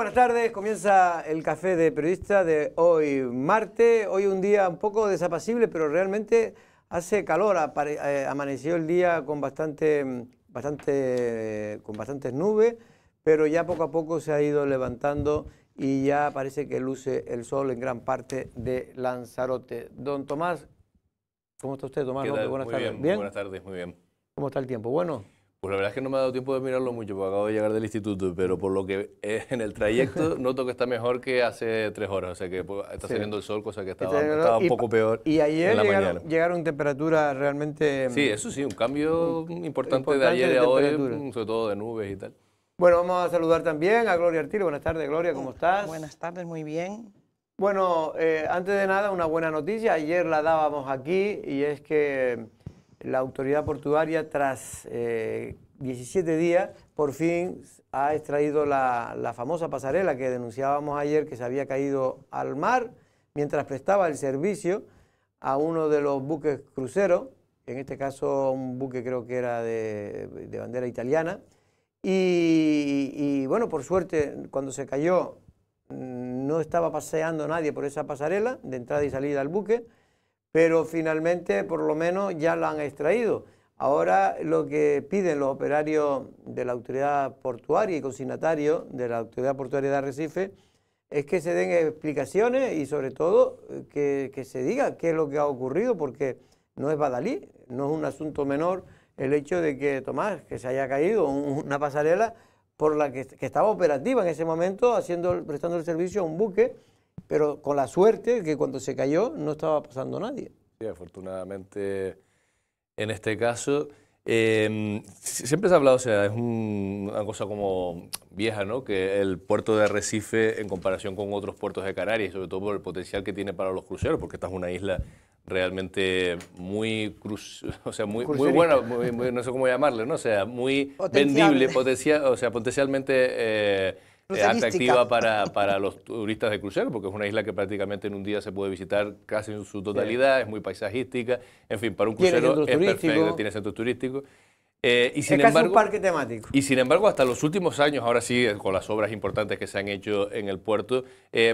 buenas tardes. Comienza el café de periodista de hoy, martes. Hoy un día un poco desapacible, pero realmente hace calor. Eh, amaneció el día con bastante, bastante, con bastantes nubes, pero ya poco a poco se ha ido levantando y ya parece que luce el sol en gran parte de Lanzarote. Don Tomás, ¿cómo está usted, Tomás? Buenas muy Bien, Buenas tardes, muy bien. ¿Cómo está el tiempo? Bueno. Pues la verdad es que no me ha dado tiempo de mirarlo mucho, porque acabo de llegar del instituto, pero por lo que eh, en el trayecto noto que está mejor que hace tres horas, o sea que pues, está saliendo el sol, cosa que estaba, un poco peor. Y ayer llegaron, mañana. llegaron temperaturas realmente... Mm, sí, eso sí, un cambio importante, de ayer a hoy, mm, sobre todo de nubes y tal. Bueno, vamos a saludar también a Gloria Artiro. Buenas tardes, Gloria, ¿cómo estás? Buenas tardes, muy bien. Bueno, eh, antes de nada, una buena noticia. Ayer la dábamos aquí y es que la autoridad portuaria, tras 17 eh, días, por fin ha extraído la, famosa pasarela que denunciábamos ayer que se había caído al mar mientras prestaba el servicio a uno de los buques cruceros, en este caso un buque creo que era de, bandera italiana. Y, y bueno, por suerte, cuando se cayó mm, no estaba paseando nadie por esa pasarela de entrada y salida al buque pero finalmente por lo menos ya lo han extraído. Ahora lo que piden los operarios de la autoridad portuaria y consignatarios de la autoridad portuaria de Arrecife es que se den explicaciones y sobre todo que, se diga qué es lo que ha ocurrido, porque no es Badalí, no es un asunto menor el hecho de que Tomás, que se haya caído una pasarela por la que, estaba operativa en ese momento, haciendo, prestando el servicio a un buque pero con la suerte que cuando se cayó no estaba pasando nadie. Sí, afortunadamente en este caso. Em, siempre se ha hablado, o sea, es una cosa como vieja, ¿no? Que el puerto de Recife en comparación con otros puertos de Canarias, sobre todo por el potencial que tiene para los cruceros, porque esta es una isla realmente muy cruz, o sea, muy, muy buena, no sé cómo llamarle, ¿no? O sea, muy vendible, potencial, o sea, potencialmente eh, es eh, atractiva para, los turistas de crucero, porque es una isla que prácticamente en un día se puede visitar casi en su totalidad, es muy paisajística, en fin, para un crucero es perfecto, tiene centros turísticos. Eh, y sin embargo, parque temático. Y sin embargo, hasta los últimos años, ahora sí, eh, con las obras importantes que se han hecho en el puerto,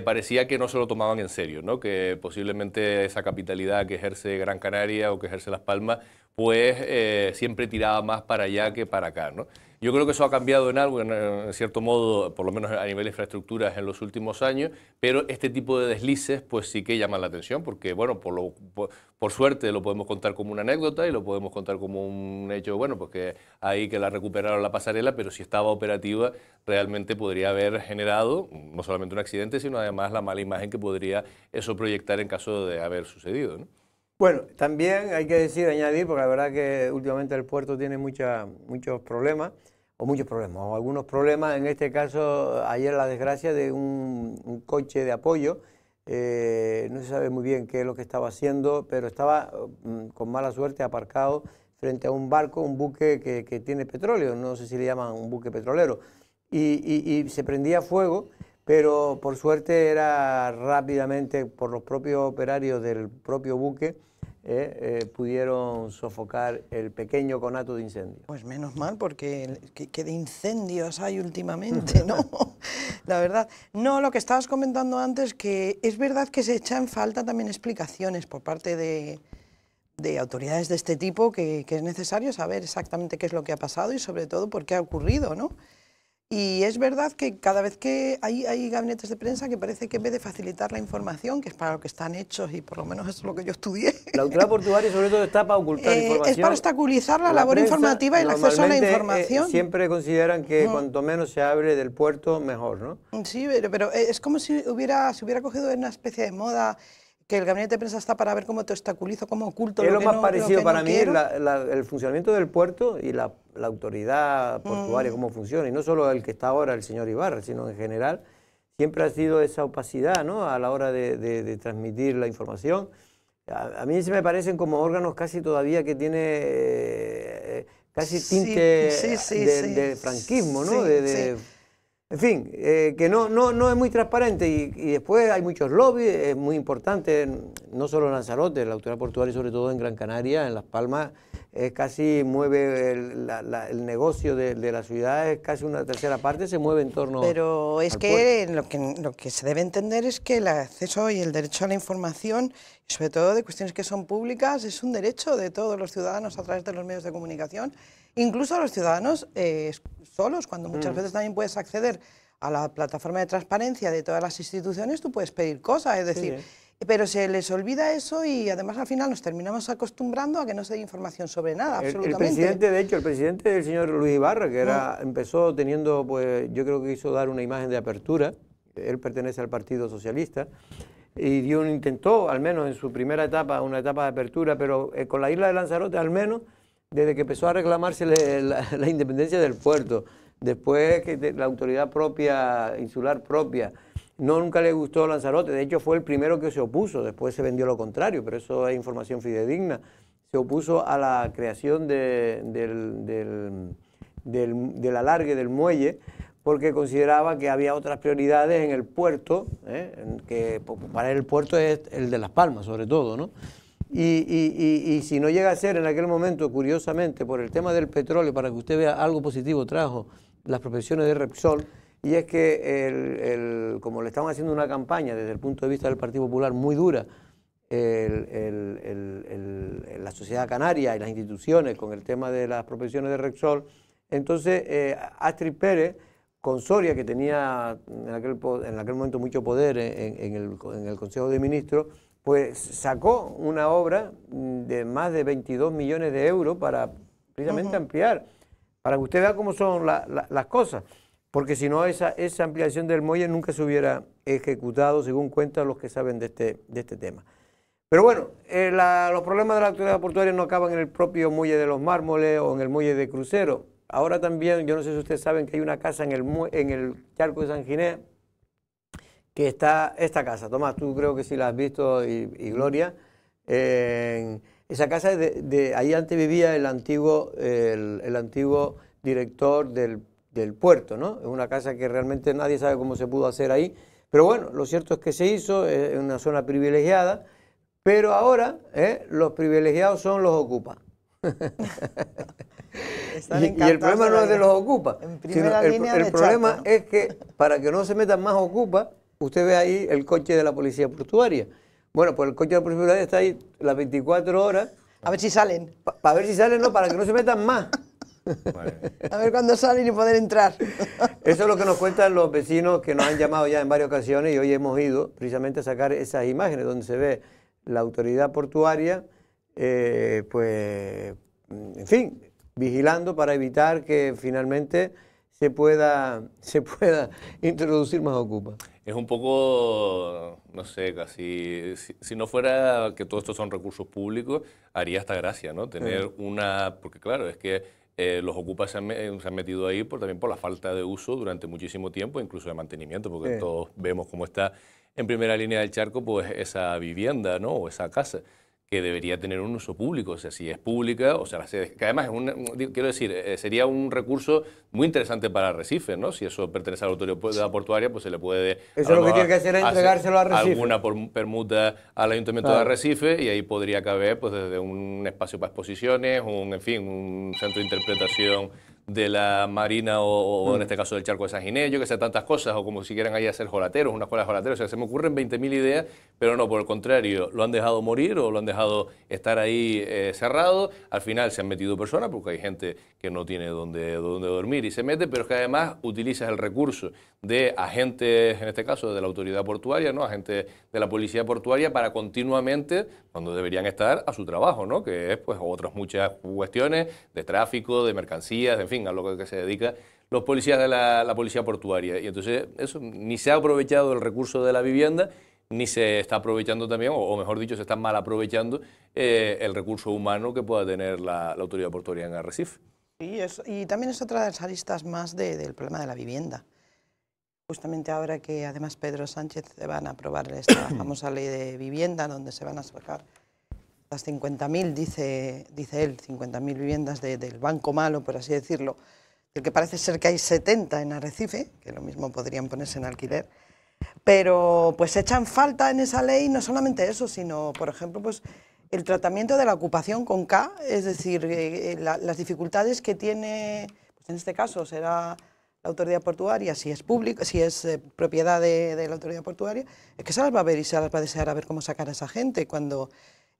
parecía que no se lo tomaban en serio, ¿no? que posiblemente esa capitalidad que ejerce Gran Canaria o que ejerce Las Palmas, pues siempre tiraba más para allá que para acá. ¿no? Yo creo que eso ha cambiado en algo, en, cierto modo, por lo menos a nivel de infraestructuras en los últimos años, pero este tipo de deslices pues sí que llaman la atención porque, bueno, por, suerte lo podemos contar como una anécdota y lo podemos contar como un hecho, bueno, pues que ahí que la recuperaron la pasarela, pero si estaba operativa realmente podría haber generado no solamente un accidente, sino además la mala imagen que podría eso proyectar en caso de haber sucedido. Bueno, también hay que decir, añadir, porque la verdad que últimamente el puerto tiene mucha, muchos problemas, o muchos problemas, o algunos problemas. En este caso, ayer la desgracia de un, coche de apoyo, eh, no se sabe muy bien qué es lo que estaba haciendo, pero estaba mm, con mala suerte aparcado frente a un barco, un buque que, tiene petróleo, no sé si le llaman un buque petrolero, y se prendía fuego pero por suerte era rápidamente por los propios operarios del propio buque. Eh, eh, pudieron sofocar el pequeño conato de incendio. Pues menos mal, porque ¿qué de incendios hay últimamente, ¿no? La verdad. No, lo que estabas comentando antes, que es verdad que se echan falta también explicaciones por parte de, autoridades de este tipo, que, es necesario saber exactamente qué es lo que ha pasado y sobre todo por qué ha ocurrido, ¿no? Y es verdad que cada vez que hay, hay, gabinetes de prensa que parece que en vez de facilitar la información, que es para lo que están hechos y por lo menos eso es lo que yo estudié. La autoridad portuaria sobre todo está para ocultar información. Eh, es para obstaculizar la, labor informativa y el acceso a la eh, información. siempre consideran que cuanto menos se abre del puerto, mejor, ¿no? Sí, pero, pero eh, es como si hubiera, se si hubiera cogido una especie de moda que el gabinete de prensa está para ver cómo te obstaculizo, cómo oculto. lo, lo que más parecido lo para mí el funcionamiento del puerto y la, autoridad portuaria, mm. cómo funciona. Y no solo el que está ahora, el señor Ibarra, sino en general, siempre ha sido esa opacidad ¿no? a la hora de, transmitir la información. A, mí se me parecen como órganos casi todavía que tiene eh, eh, casi tinte de, franquismo, ¿no? de, en fin, eh, que no, no, no es muy transparente y, después hay muchos lobbies, es muy importante, no solo en Lanzarote, la autoridad portuaria, sobre todo en Gran Canaria, en Las Palmas, es casi mueve el, negocio de, la ciudad, es casi una tercera parte, se mueve en torno Pero es que, lo que lo que se debe entender es que el acceso y el derecho a la información, sobre todo de cuestiones que son públicas, es un derecho de todos los ciudadanos a través de los medios de comunicación incluso a los ciudadanos eh, solos, cuando muchas mm. veces también puedes acceder a la plataforma de transparencia de todas las instituciones, tú puedes pedir cosas, es decir, pero se les olvida eso y además al final nos terminamos acostumbrando a que no se dé información sobre nada, el, absolutamente. El presidente, de hecho, el presidente el señor Luis Ibarra, que era, mm. empezó teniendo, pues yo creo que hizo dar una imagen de apertura, él pertenece al Partido Socialista, y dio un, intentó, al menos en su primera etapa, una etapa de apertura, pero eh, con la isla de Lanzarote al menos desde que empezó a reclamarse la, independencia del puerto, después que la autoridad propia, insular propia, no nunca le gustó Lanzarote, de hecho fue el primero que se opuso, después se vendió lo contrario, pero eso es información fidedigna, se opuso a la creación de, del, del, del, alargue del muelle porque consideraba que había otras prioridades en el puerto, ¿eh? que para el puerto es el de Las Palmas sobre todo, ¿no? Y, si no llega a ser en aquel momento, curiosamente, por el tema del petróleo, para que usted vea algo positivo, trajo las profesiones de Repsol, y es que, como le estaban haciendo una campaña desde el punto de vista del Partido Popular muy dura, la sociedad canaria y las instituciones con el tema de las profesiones de Repsol, entonces eh, Astrid Pérez, con Soria, que tenía en aquel, momento mucho poder en el Consejo de Ministros, pues sacó una obra mm, de más de 22 millones de euros para precisamente ampliar, para que usted vea cómo son las cosas, porque si no esa, esa ampliación del muelle nunca se hubiera ejecutado, según cuentan los que saben de este, de este tema. Pero bueno, eh, los problemas de la autoridad portuaria no acaban en el propio muelle de los mármoles o en el muelle de crucero. Ahora también, yo no sé si ustedes saben que hay una casa en el, en el charco de San Ginés, que está esta casa. Tomás, tú creo que sí la has visto y, Gloria. esa casa, de, ahí antes vivía el antiguo, el, antiguo director del, puerto, ¿no? Es una casa que realmente nadie sabe cómo se pudo hacer ahí. Pero bueno, lo cierto es que se hizo en una zona privilegiada, pero ahora ¿eh? los privilegiados son los ocupa. y, el problema no es de los ocupa, el, problema es que para que no se metan más ocupa, Usted ve ahí el coche de la policía portuaria. Bueno, pues el coche de la policía portuaria está ahí las 24 horas. A ver si salen. Para ver si salen, no, para que no se metan más. A ver cuándo salen y poder entrar. Eso es lo que nos cuentan los vecinos que nos han llamado ya en varias ocasiones y hoy hemos ido precisamente a sacar esas imágenes donde se ve la autoridad portuaria, eh, pues, en fin, vigilando para evitar que finalmente se pueda, se pueda introducir más ocupa. Es un poco, no sé, casi, si, no fuera que todo esto son recursos públicos, haría hasta gracia, ¿no? Tener una, porque claro, es que eh, los ocupas se han, metido ahí por, también por la falta de uso durante muchísimo tiempo, incluso de mantenimiento, porque todos vemos cómo está en primera línea del charco pues esa vivienda, ¿no? O esa casa que debería tener un uso público, o sea, si es pública, o sea, que además, es quiero decir, eh, sería un recurso muy interesante para Recife, ¿no? Si eso pertenece al de la portuaria, pues se le puede... Eso lo, que tiene que hacer es entregárselo a Recife. Alguna permuta al Ayuntamiento de Recife y ahí podría caber, pues, desde un espacio para exposiciones, un, en fin, un centro de interpretación de la Marina o, en mm. este caso del Charco de San Ginés, yo que sé, tantas cosas, o como si quieran ahí hacer jolateros, una escuela de jolateros, o sea, se me ocurren 20.000 ideas, pero no, por el contrario, lo han dejado morir o lo han dejado estar ahí eh, cerrado, al final se han metido personas porque hay gente que no tiene dónde dónde dormir y se mete, pero es que además utilizas el recurso de agentes, en este caso, de la autoridad portuaria, ¿no? agentes de la policía portuaria para continuamente, cuando deberían estar, a su trabajo, ¿no? que es pues otras muchas cuestiones de tráfico, de mercancías, en fin, a lo que se dedica los policías de la, policía portuaria. Y entonces eso ni se ha aprovechado el recurso de la vivienda ni se está aprovechando también, o, mejor dicho, se está mal aprovechando eh, el recurso humano que pueda tener la, autoridad portuaria en Arrecife. Sí, y también es otra de las aristas más del problema de la vivienda. Justamente ahora que además Pedro Sánchez van a aprobar esta famosa ley de vivienda donde se van a sacar las 50.000, dice, dice él, 50.000 viviendas del banco malo, por así decirlo, del que parece ser que hay 70 en Arrecife, que lo mismo podrían ponerse en alquiler, pero pues echan falta en esa ley no solamente eso, sino, por ejemplo, pues el tratamiento de la ocupación con K, es decir, eh, eh, las dificultades que tiene, pues en este caso será autoridad portuaria, si es público, si es eh, propiedad de, la autoridad portuaria, es que se las va a ver y se las va a desear a ver cómo sacar a esa gente. Cuando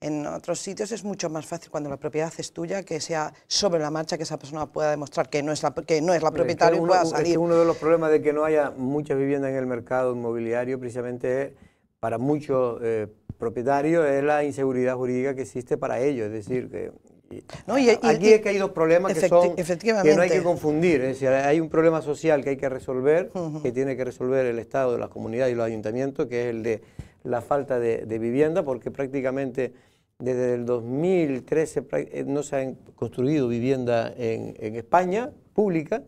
en otros sitios es mucho más fácil cuando la propiedad es tuya que sea sobre la marcha que esa persona pueda demostrar que no es la, que no es la propietaria y pueda salir. uno de los problemas de que no haya muchas viviendas en el mercado inmobiliario precisamente para muchos eh, propietarios es la inseguridad jurídica que existe para ellos, es decir, que no, y, que Aquí dos problemas que son que no hay que confundir, es decir, hay un problema social que hay que resolver, que tiene que resolver el Estado, las comunidades y los ayuntamientos, que es el de la falta de, vivienda, porque prácticamente desde el 2013 eh, no se han construido vivienda en, España pública,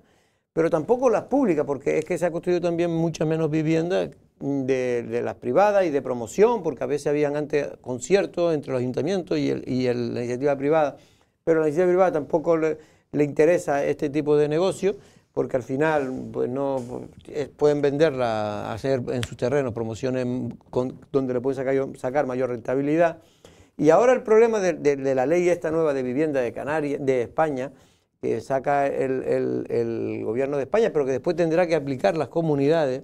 pero tampoco las públicas, porque es que se ha construido también muchas menos vivienda de, las privadas y de promoción, porque a veces habían antes conciertos entre los ayuntamientos y, la iniciativa privada, pero a la iniciativa privada tampoco le, interesa este tipo de negocio, porque al final pues, no eh, pueden venderla, hacer en sus terrenos promociones donde le pueden sacar, mayor rentabilidad. Y ahora el problema de, la ley esta nueva de vivienda de Canarias, de España, que saca el gobierno de España, pero que después tendrá que aplicar las comunidades,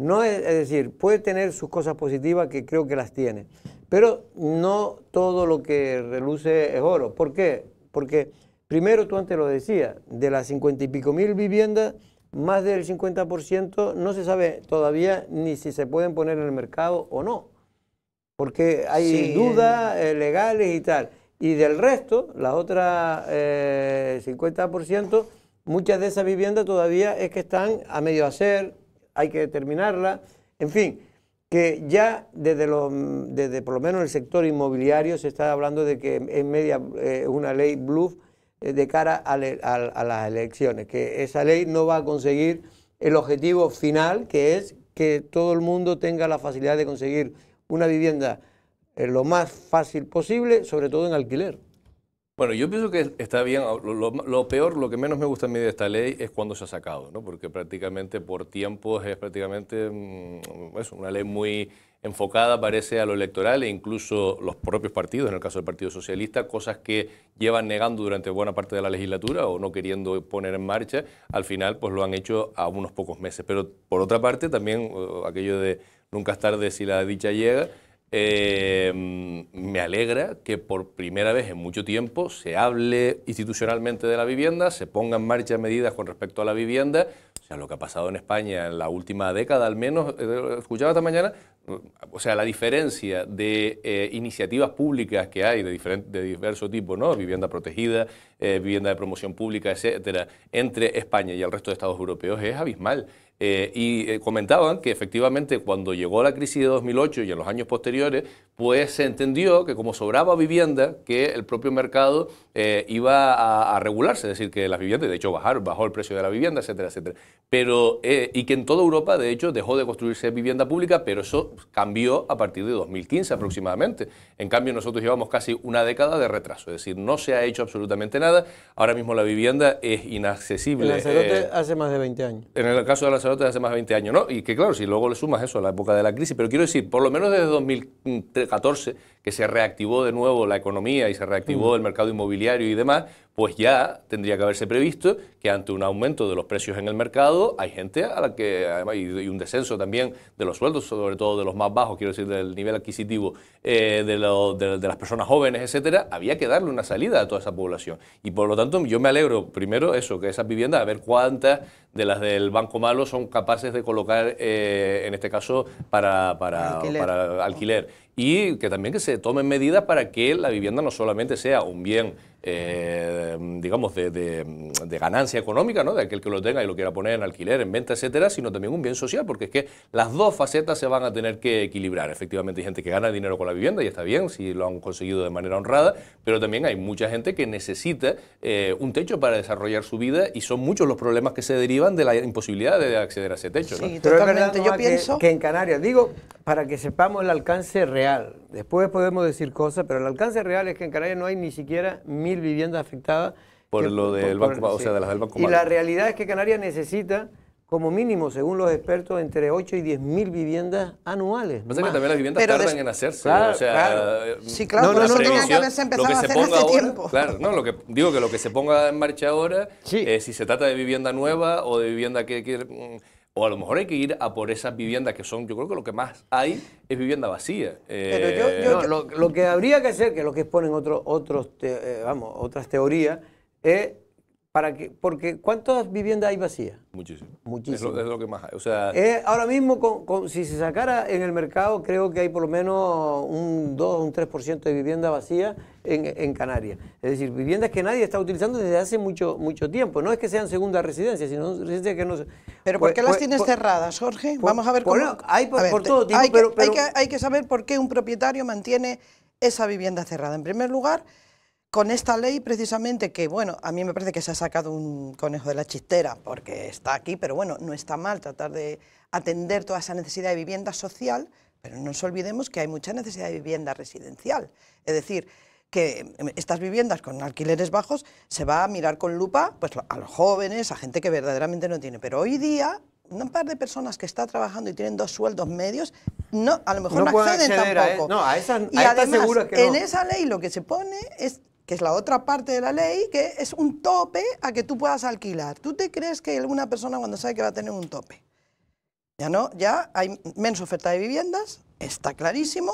no es, decir, puede tener sus cosas positivas que creo que las tiene, pero no todo lo que reluce es oro. ¿Por qué? Porque primero tú antes lo decías, de las cincuenta y pico mil viviendas, más del 50% no se sabe todavía ni si se pueden poner en el mercado o no, porque hay dudas eh, legales y tal. Y del resto, las otras 50%, eh, muchas de esas viviendas todavía es que están a medio hacer, hay que determinarla. En fin, que ya desde, los, desde por lo menos el sector inmobiliario se está hablando de que es media eh, una ley bluff eh, de cara a, las elecciones, que esa ley no va a conseguir el objetivo final, que es que todo el mundo tenga la facilidad de conseguir una vivienda eh, lo más fácil posible, sobre todo en alquiler. Bueno, yo pienso que está bien. Lo, peor, lo que menos me gusta a mí de esta ley es cuando se ha sacado, ¿no? porque prácticamente por tiempos es prácticamente mm, es una ley muy enfocada, parece, a lo electoral e incluso los propios partidos, en el caso del Partido Socialista, cosas que llevan negando durante buena parte de la legislatura o no queriendo poner en marcha, al final pues lo han hecho a unos pocos meses. Pero por otra parte también eh, aquello de nunca es tarde si la dicha llega Em, me alegra que por primera vez en mucho tiempo se hable institucionalmente de la vivienda, se pongan en marcha medidas con respecto a la vivienda. O sea, lo que ha pasado en España en la última década, al menos, eh, escuchaba esta mañana, o sea, la diferencia de eh, iniciativas públicas que hay de, diferente, de diverso tipo, ¿no? Vivienda protegida, eh, vivienda de promoción pública, etcétera, entre España y el resto de Estados europeos es abismal. Eh, y eh, comentaban que efectivamente cuando llegó la crisis de 2008 y en los años posteriores, pues se entendió que como sobraba vivienda, que el propio mercado eh, iba a, regularse, es decir, que las viviendas, de hecho bajaron, bajó el precio de la vivienda, etcétera, etcétera. Pero, y que en toda Europa, de hecho, dejó de construirse vivienda pública, pero eso cambió a partir de 2015 aproximadamente. En cambio, nosotros llevamos casi una década de retraso, es decir, no se ha hecho absolutamente nada. Ahora mismo la vivienda es inaccesible. En Lanzarote hace más de 20 años. En el caso de la ...no hace más de 20 años, ¿no? Y que claro, si luego le sumas eso a la época de la crisis, pero quiero decir, por lo menos desde 2014 que se reactivó de nuevo la economía y se reactivó mm. el mercado inmobiliario y demás, pues ya tendría que haberse previsto que ante un aumento de los precios en el mercado hay gente a la que, además, y un descenso también de los sueldos, sobre todo de los más bajos, quiero decir, del nivel adquisitivo eh, de, de, las personas jóvenes, etcétera, había que darle una salida a toda esa población. Y por lo tanto, yo me alegro primero eso, que esas viviendas, a ver cuántas de las del Banco Malo son capaces de colocar, eh, en este caso, para, Para alquiler y que también que se tomen medidas para que la vivienda no solamente sea un bien eh, digamos, de, ganancia económica, ¿no? de aquel que lo tenga y lo quiera poner en alquiler, en venta, etcétera, sino también un bien social, porque es que las dos facetas se van a tener que equilibrar. Efectivamente, hay gente que gana dinero con la vivienda y está bien si lo han conseguido de manera honrada, pero también hay mucha gente que necesita eh, un techo para desarrollar su vida y son muchos los problemas que se derivan de la imposibilidad de acceder a ese techo. totalmente. yo pienso que en Canarias, digo, para que sepamos el alcance real, después podemos decir cosas, pero el alcance real es que en Canarias no hay ni siquiera viviendas afectadas. Por lo del Banco, o sea, de las del Banco Y la realidad es que Canarias necesita como mínimo, según los expertos, entre 8 y 10 mil viviendas anuales. Pasa que también las viviendas tardan en hacerse. o sea, claro. Eh, sí, claro, no, no, que lo que se ponga este tiempo. Claro, no, lo que, digo que lo que se ponga en marcha ahora, eh, si se trata de vivienda nueva o de vivienda que... que mm, o a lo mejor hay que ir a por esas viviendas que son, yo creo que lo que más hay es vivienda vacía. Eh, lo, que habría que hacer, que es lo que exponen otros, eh, otras teorías, es para que, porque ¿cuántas viviendas hay vacías? Muchísimo. Muchísimo. Es lo, que más sea, ahora mismo, con, si se sacara en el mercado, creo que hay por lo menos un 2 un 3% de vivienda vacía en, Canarias. Es decir, viviendas que nadie está utilizando desde hace mucho, mucho tiempo. No es que sean segunda residencia, sino residencias que no se... ¿Pero por, pues, qué las pues, tienes pues, cerradas, Jorge? Vamos a ver cómo... hay por, todo tipo, hay que saber por qué un propietario mantiene esa vivienda cerrada. En primer lugar con esta ley precisamente que, bueno, a mí me parece que se ha sacado un conejo de la chistera porque está aquí, pero bueno, no está mal tratar de atender toda esa necesidad de vivienda social, pero no nos olvidemos que hay mucha necesidad de vivienda residencial. Es decir, que estas viviendas con alquileres bajos se va a mirar con lupa pues, a los jóvenes, a gente que verdaderamente no tiene. Pero hoy día un par de personas que está trabajando y tienen dos sueldos medios, no, a lo mejor no, acceden tampoco. E-, no, a esas, y además, en esa ley lo que se pone es que es la otra parte de la ley, que es un tope a que tú puedas alquilar. ¿Tú te crees que alguna persona cuando sabe que va a tener un tope? Ya no, ya hay menos oferta de viviendas, está clarísimo,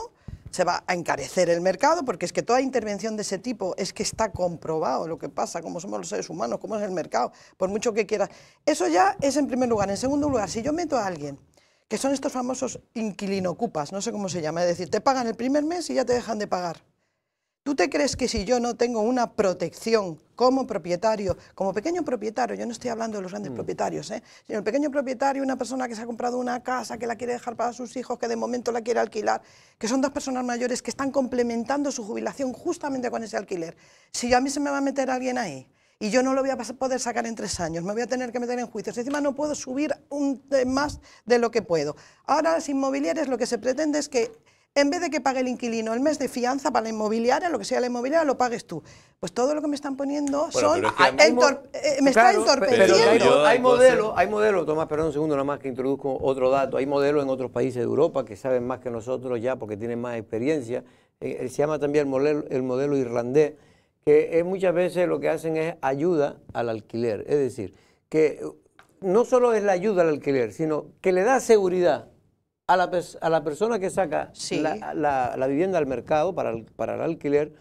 se va a encarecer el mercado, porque es que toda intervención de ese tipo es que está comprobado lo que pasa, cómo somos los seres humanos, cómo es el mercado, por mucho que quieras. Eso ya es en primer lugar. En segundo lugar, si yo meto a alguien, que son estos famosos inquilino inquilinocupas, no sé cómo se llama, es decir, te pagan el primer mes y ya te dejan de pagar. ¿Tú te crees que si yo no tengo una protección como propietario, como pequeño propietario, yo no estoy hablando de los grandes mm. propietarios, ¿eh? sino el pequeño propietario, una persona que se ha comprado una casa, que la quiere dejar para sus hijos, que de momento la quiere alquilar, que son dos personas mayores que están complementando su jubilación justamente con ese alquiler? Si a mí se me va a meter alguien ahí y yo no lo voy a poder sacar en tres años, me voy a tener que meter en juicios, encima no puedo subir un, eh, más de lo que puedo. Ahora las inmobiliarias lo que se pretende es que en vez de que pague el inquilino el mes de fianza para la inmobiliaria, lo que sea la inmobiliaria, lo pagues tú. Pues todo lo que me están poniendo son... Eh, eh, me está entorpeciendo. hay, modelos, Tomás, perdón un segundo nada más que introduzco otro dato. Hay modelo en otros países de Europa que saben más que nosotros ya porque tienen más experiencia. Eh, se llama también el modelo, irlandés, que muchas veces lo que hacen es ayuda al alquiler. Es decir, que no solo es la ayuda al alquiler, sino que le da seguridad a la, a la persona que saca la, vivienda al mercado para el, para el alquiler,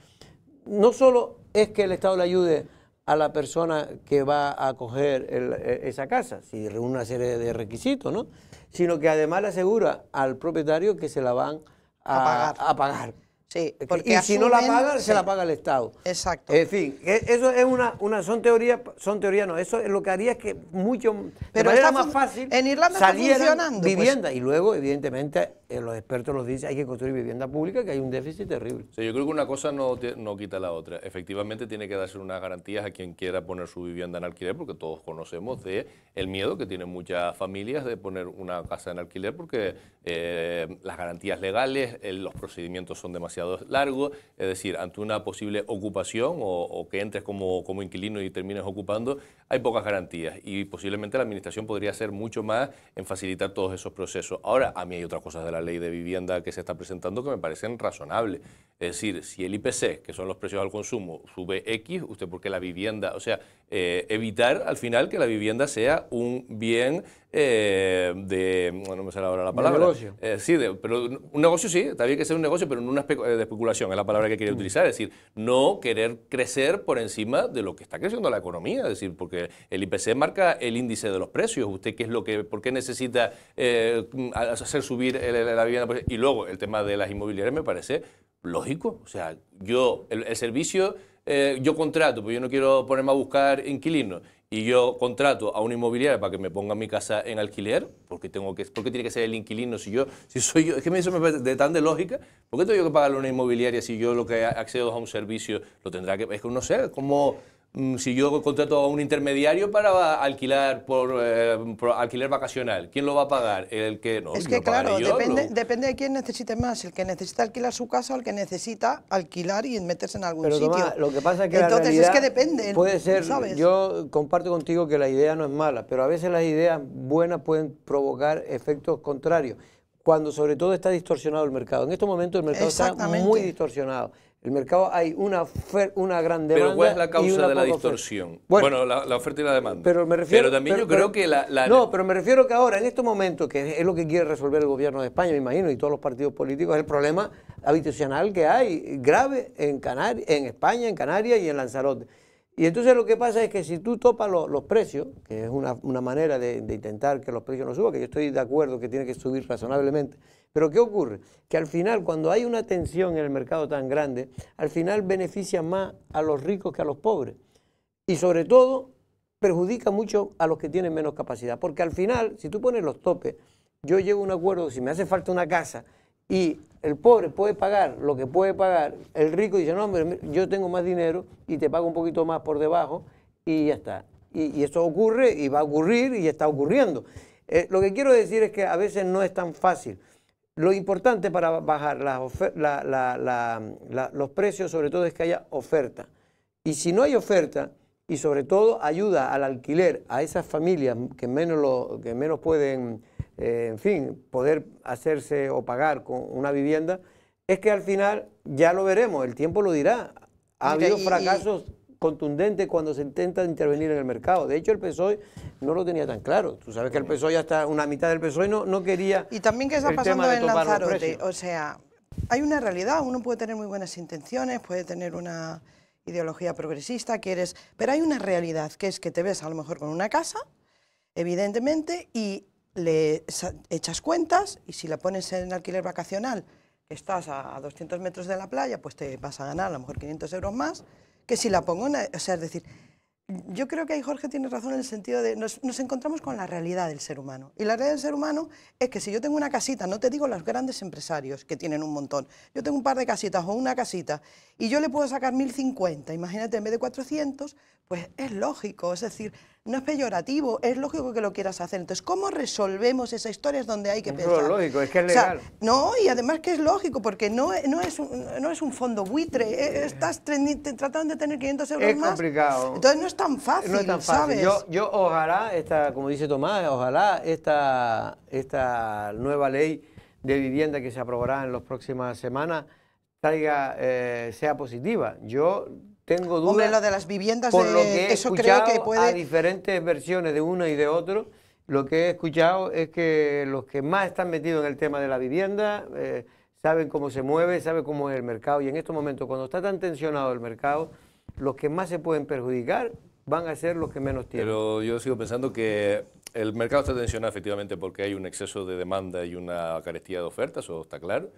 no solo es que el Estado le ayude a la persona que va a coger e, esa casa, si reúne una serie de requisitos, ¿no? Sino que además le asegura al propietario que se la van A pagar y si no la paga, se la paga el Estado. Exacto. En fin, eso es una, una son teorías, son teorías no, eso es lo que haría es que mucho, Pero era más fácil, en Irlanda pues. vivienda. Y luego, evidentemente, eh, los expertos nos dicen, hay que construir vivienda pública, que hay un déficit terrible. Sí, yo creo que una cosa no, no quita la otra. Efectivamente, tiene que darse unas garantías a quien quiera poner su vivienda en alquiler, porque todos conocemos de el miedo que tienen muchas familias de poner una casa en alquiler, porque eh, las garantías legales, eh, los procedimientos son demasiado largo, es decir, ante una posible ocupación o, que entres como, como, inquilino y termines ocupando, hay pocas garantías y posiblemente la Administración podría hacer mucho más en facilitar todos esos procesos. Ahora, a mí hay otras cosas de la ley de vivienda que se está presentando que me parecen razonables. Es decir, si el IPC, que son los precios al consumo, sube X, usted porque la vivienda, o sea, eh, evitar al final que la vivienda sea un bien eh, de... Bueno, no me sale ahora la palabra. negocio. Eh, sí, pero un negocio sí, también bien que sea un negocio, pero no una aspecto de especulación, es la palabra que quería mm. utilizar. Es decir, no querer crecer por encima de lo que está creciendo la economía. Es decir, porque el IPC marca el índice de los precios. ¿Usted qué es lo que, por qué necesita hacer subir la vivienda? Pues, y luego el tema de las inmobiliarias me parece lógico. O sea, yo, el servicio eh, yo contrato, pues yo no quiero ponerme a buscar inquilinos, y yo contrato a una inmobiliaria para que me ponga mi casa en alquiler, porque tengo que, porque tiene que ser el inquilino si yo, si soy yo, es que eso me parece de tan de lógica, ¿por qué tengo que pagarle a una inmobiliaria si yo lo que accedo a un servicio lo tendrá que, es que no sé, como Mm, si yo contrato a un intermediario para alquilar eh, por, alquiler vacacional, ¿quién lo va a pagar? El que no. Es que claro, depende, de quién necesite más, el que necesita alquilar su casa o el que necesita alquilar y meterse en algún sitio. lo que pasa es que entonces es que depende. Puede ser. Yo comparto contigo que la idea no es mala, pero a veces las ideas buenas pueden provocar efectos contrarios cuando sobre todo está distorsionado el mercado. En estos momentos el mercado está muy distorsionado. El mercado hay una, una gran demanda. Pero ¿cuál es la causa de la distorsión? Bueno, la, oferta y la demanda. Pero, me refiero, también yo creo que la, No, pero me refiero que ahora, en estos momentos, que es lo que quiere resolver el gobierno de España, me imagino, y todos los partidos políticos, es el problema habitacional que hay, grave en, Canarias, en España, en Canarias y en Lanzarote. Y entonces lo que pasa es que si tú topas los precios, que es una, manera de, de, intentar que los precios no suban, que yo estoy de acuerdo que tiene que subir razonablemente, pero ¿qué ocurre? Que al final, cuando hay una tensión en el mercado tan grande, al final beneficia más a los ricos que a los pobres. Y sobre todo, perjudica mucho a los que tienen menos capacidad. Porque al final, si tú pones los topes, yo llego a un acuerdo, si me hace falta una casa y el pobre puede pagar lo que puede pagar, el rico dice, no, hombre, yo tengo más dinero y te pago un poquito más por debajo y ya está. Y, eso ocurre y va a ocurrir y está ocurriendo. Eh, lo que quiero decir es que a veces no es tan fácil. Lo importante para bajar los precios, sobre todo, es que haya oferta. Y si no hay oferta, y sobre todo ayuda al alquiler a esas familias que menos, lo, que menos pueden, eh, en fin, poder hacerse o pagar con una vivienda, es que al final ya lo veremos, el tiempo lo dirá. Ha habido fracasos contundente cuando se intenta intervenir en el mercado. De hecho, el PSOE no lo tenía tan claro. Tú sabes que el PSOE hasta una mitad del PSOE no, no quería... Y también qué está pasando en Lanzarote. O sea, hay una realidad. Uno puede tener muy buenas intenciones, puede tener una ideología progresista, quieres... Pero hay una realidad, que es que te ves a lo mejor con una casa, evidentemente, y le echas cuentas y si la pones en alquiler vacacional, que estás a 200 metros de la playa, pues te vas a ganar a lo mejor 500 euros más que si la pongo, o sea, es decir, yo creo que ahí Jorge tiene razón en el sentido de nos, nos, encontramos con la realidad del ser humano. Y la realidad del ser humano es que si yo tengo una casita, no te digo los grandes empresarios que tienen un montón, yo tengo un par de casitas o una casita y yo le puedo sacar 1.050, imagínate, en vez de 400, pues es lógico, es decir, no es peyorativo, es lógico que lo quieras hacer. Entonces, ¿cómo resolvemos esa historia? Es donde hay que pensar. No, lógico, es que es legal. no, y además que es lógico, porque no, no, es, un, no es un fondo buitre, e, e, estás tratando de tener 500 euros más. Es complicado. Entonces, no es tan fácil, no es tan fácil. Yo, ojalá, esta, como dice Tomás, ojalá esta, esta nueva ley de vivienda que se aprobará en las próximas semanas eh, sea positiva. Yo tengo dudas. lo de las viviendas, por lo que he eso escuchado creo que puede... A diferentes versiones de una y de otro, lo que he escuchado es que los que más están metidos en el tema de la vivienda eh, saben cómo se mueve, saben cómo es el mercado. Y en estos momentos, cuando está tan tensionado el mercado, los que más se pueden perjudicar van a ser los que menos tienen. Pero yo sigo pensando que el mercado está tensionado efectivamente porque hay un exceso de demanda y una carestía de ofertas, eso está claro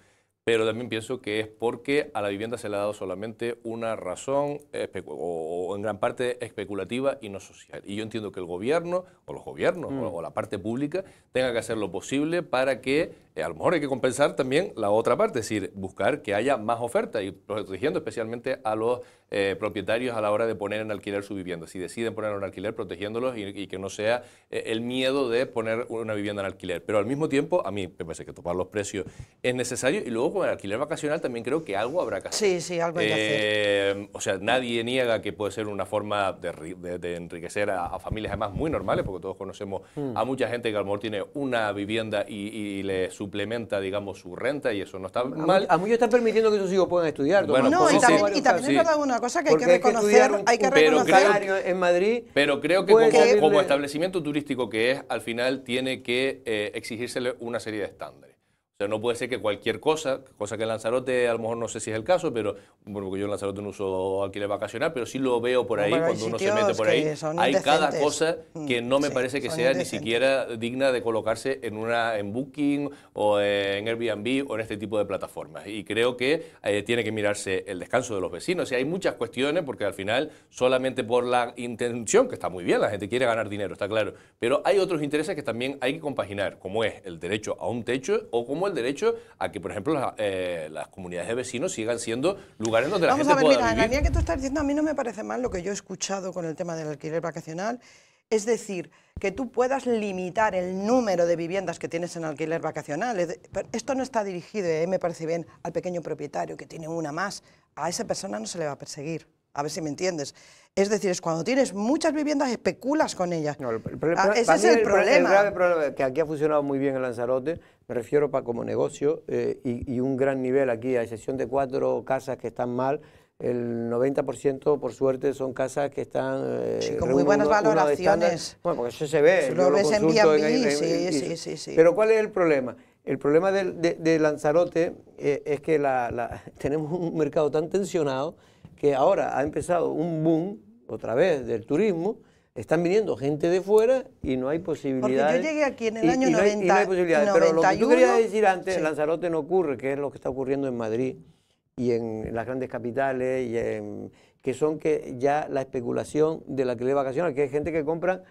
pero también pienso que es porque a la vivienda se le ha dado solamente una razón o en gran parte especulativa y no social. Y yo entiendo que el gobierno, o los gobiernos, mm. o la parte pública, tenga que hacer lo posible para que, eh, a lo mejor hay que compensar también la otra parte, es decir, buscar que haya más oferta y protegiendo especialmente a los eh, propietarios a la hora de poner en alquiler su vivienda. Si deciden ponerlo en alquiler, protegiéndolos y, que no sea eh, el miedo de poner una vivienda en alquiler. Pero al mismo tiempo, a mí me parece que tomar los precios es necesario y luego el alquiler vacacional también creo que algo habrá que hacer. Sí, sí, algo hay que hacer. Eh, o sea, nadie niega que puede ser una forma de, enriquecer a, familias además muy normales, porque todos conocemos hmm. a mucha gente que a lo mejor tiene una vivienda y, le suplementa, digamos, su renta y eso no está mal. A muchos están permitiendo que sus hijos puedan estudiar. no, pues y también, es verdad una cosa que hay que reconocer, hay que, en Madrid. Pero creo que como, establecimiento turístico que es, al final tiene que exigirse eh, exigírsele una serie de estándares. O sea, no puede ser que cualquier cosa, cosa que en Lanzarote a lo mejor no sé si es el caso, pero bueno, porque yo en Lanzarote no uso alquiler vacacional, pero sí lo veo por ahí cuando uno se mete por ahí. Hay cada cosa que no me parece que sea ni siquiera digna de colocarse en una en Booking o en Airbnb o en este tipo de plataformas. Y creo que eh, tiene que mirarse el descanso de los vecinos. Y hay muchas cuestiones porque al final solamente por la intención, que está muy bien, la gente quiere ganar dinero, está claro, pero hay otros intereses que también hay que compaginar, como es el derecho a un techo o como el derecho a que, por ejemplo, eh, las, comunidades de vecinos sigan siendo lugares donde la Vamos a ver, mira, vivir. que tú estás diciendo a mí no me parece mal lo que yo he escuchado con el tema del alquiler vacacional. Es decir, que tú puedas limitar el número de viviendas que tienes en alquiler vacacional. Esto no está dirigido, eh, me parece bien, al pequeño propietario que tiene una más. A esa persona no se le va a perseguir. A ver si me entiendes. Es decir, es cuando tienes muchas viviendas, especulas con ellas. Ah, ese es el, el, grave problema que aquí ha funcionado muy bien en Lanzarote, me refiero para como negocio eh, y, un gran nivel aquí, a excepción de cuatro casas que están mal, el 90% por suerte son casas que están... Eh, sí, con muy buenas valoraciones. bueno, porque eso se ve. lo en sí, sí, sí, Pero ¿cuál es el problema? El problema de, Lanzarote eh, es que tenemos un mercado tan tensionado que ahora ha empezado un boom otra vez, del turismo, están viniendo gente de fuera y no hay posibilidad Porque yo llegué aquí en el año 90, y no hay Pero lo que tú querías decir antes, Lanzarote no ocurre, que es lo que está ocurriendo en Madrid y en las grandes capitales, y que son que ya la especulación del alquiler vacacional, que hay gente que compra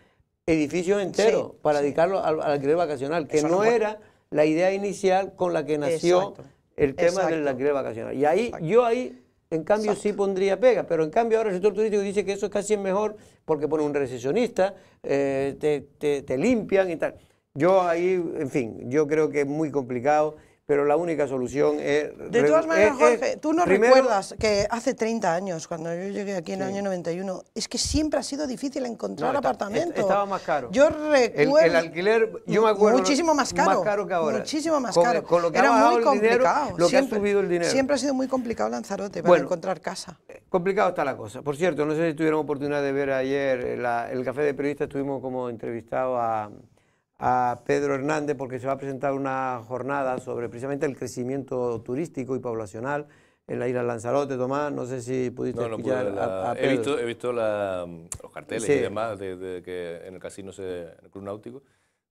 edificios enteros para dedicarlo al, alquiler vacacional, que no, era la idea inicial con la que nació el tema del alquiler vacacional. Y ahí, yo ahí en cambio sí pondría pega, pero en cambio ahora el sector turístico dice que eso es casi mejor porque pone un recesionista, eh, te, te, limpian y tal. Yo ahí, en fin, yo creo que es muy complicado pero la única solución es... De todas maneras, Jorge, tú no recuerdas que hace 30 años, cuando yo llegué aquí en el año 91, es que siempre ha sido difícil encontrar apartamento. estaba más caro. Yo recuerdo... El, alquiler, yo me acuerdo... Muchísimo más caro. Muchísimo más caro. Era muy complicado. lo que ha subido el dinero. Siempre ha sido muy complicado Lanzarote para encontrar casa. Eh, complicado está la cosa. Por cierto, no sé si tuvieron oportunidad de ver ayer eh, el Café de Periodistas, estuvimos como entrevistado a a Pedro Hernández porque se va a presentar una jornada sobre precisamente el crecimiento turístico y poblacional en la isla Lanzarote, Tomás. No sé si pudiste no, He visto, he visto los carteles y demás de, que en el casino, se, en el Club Náutico,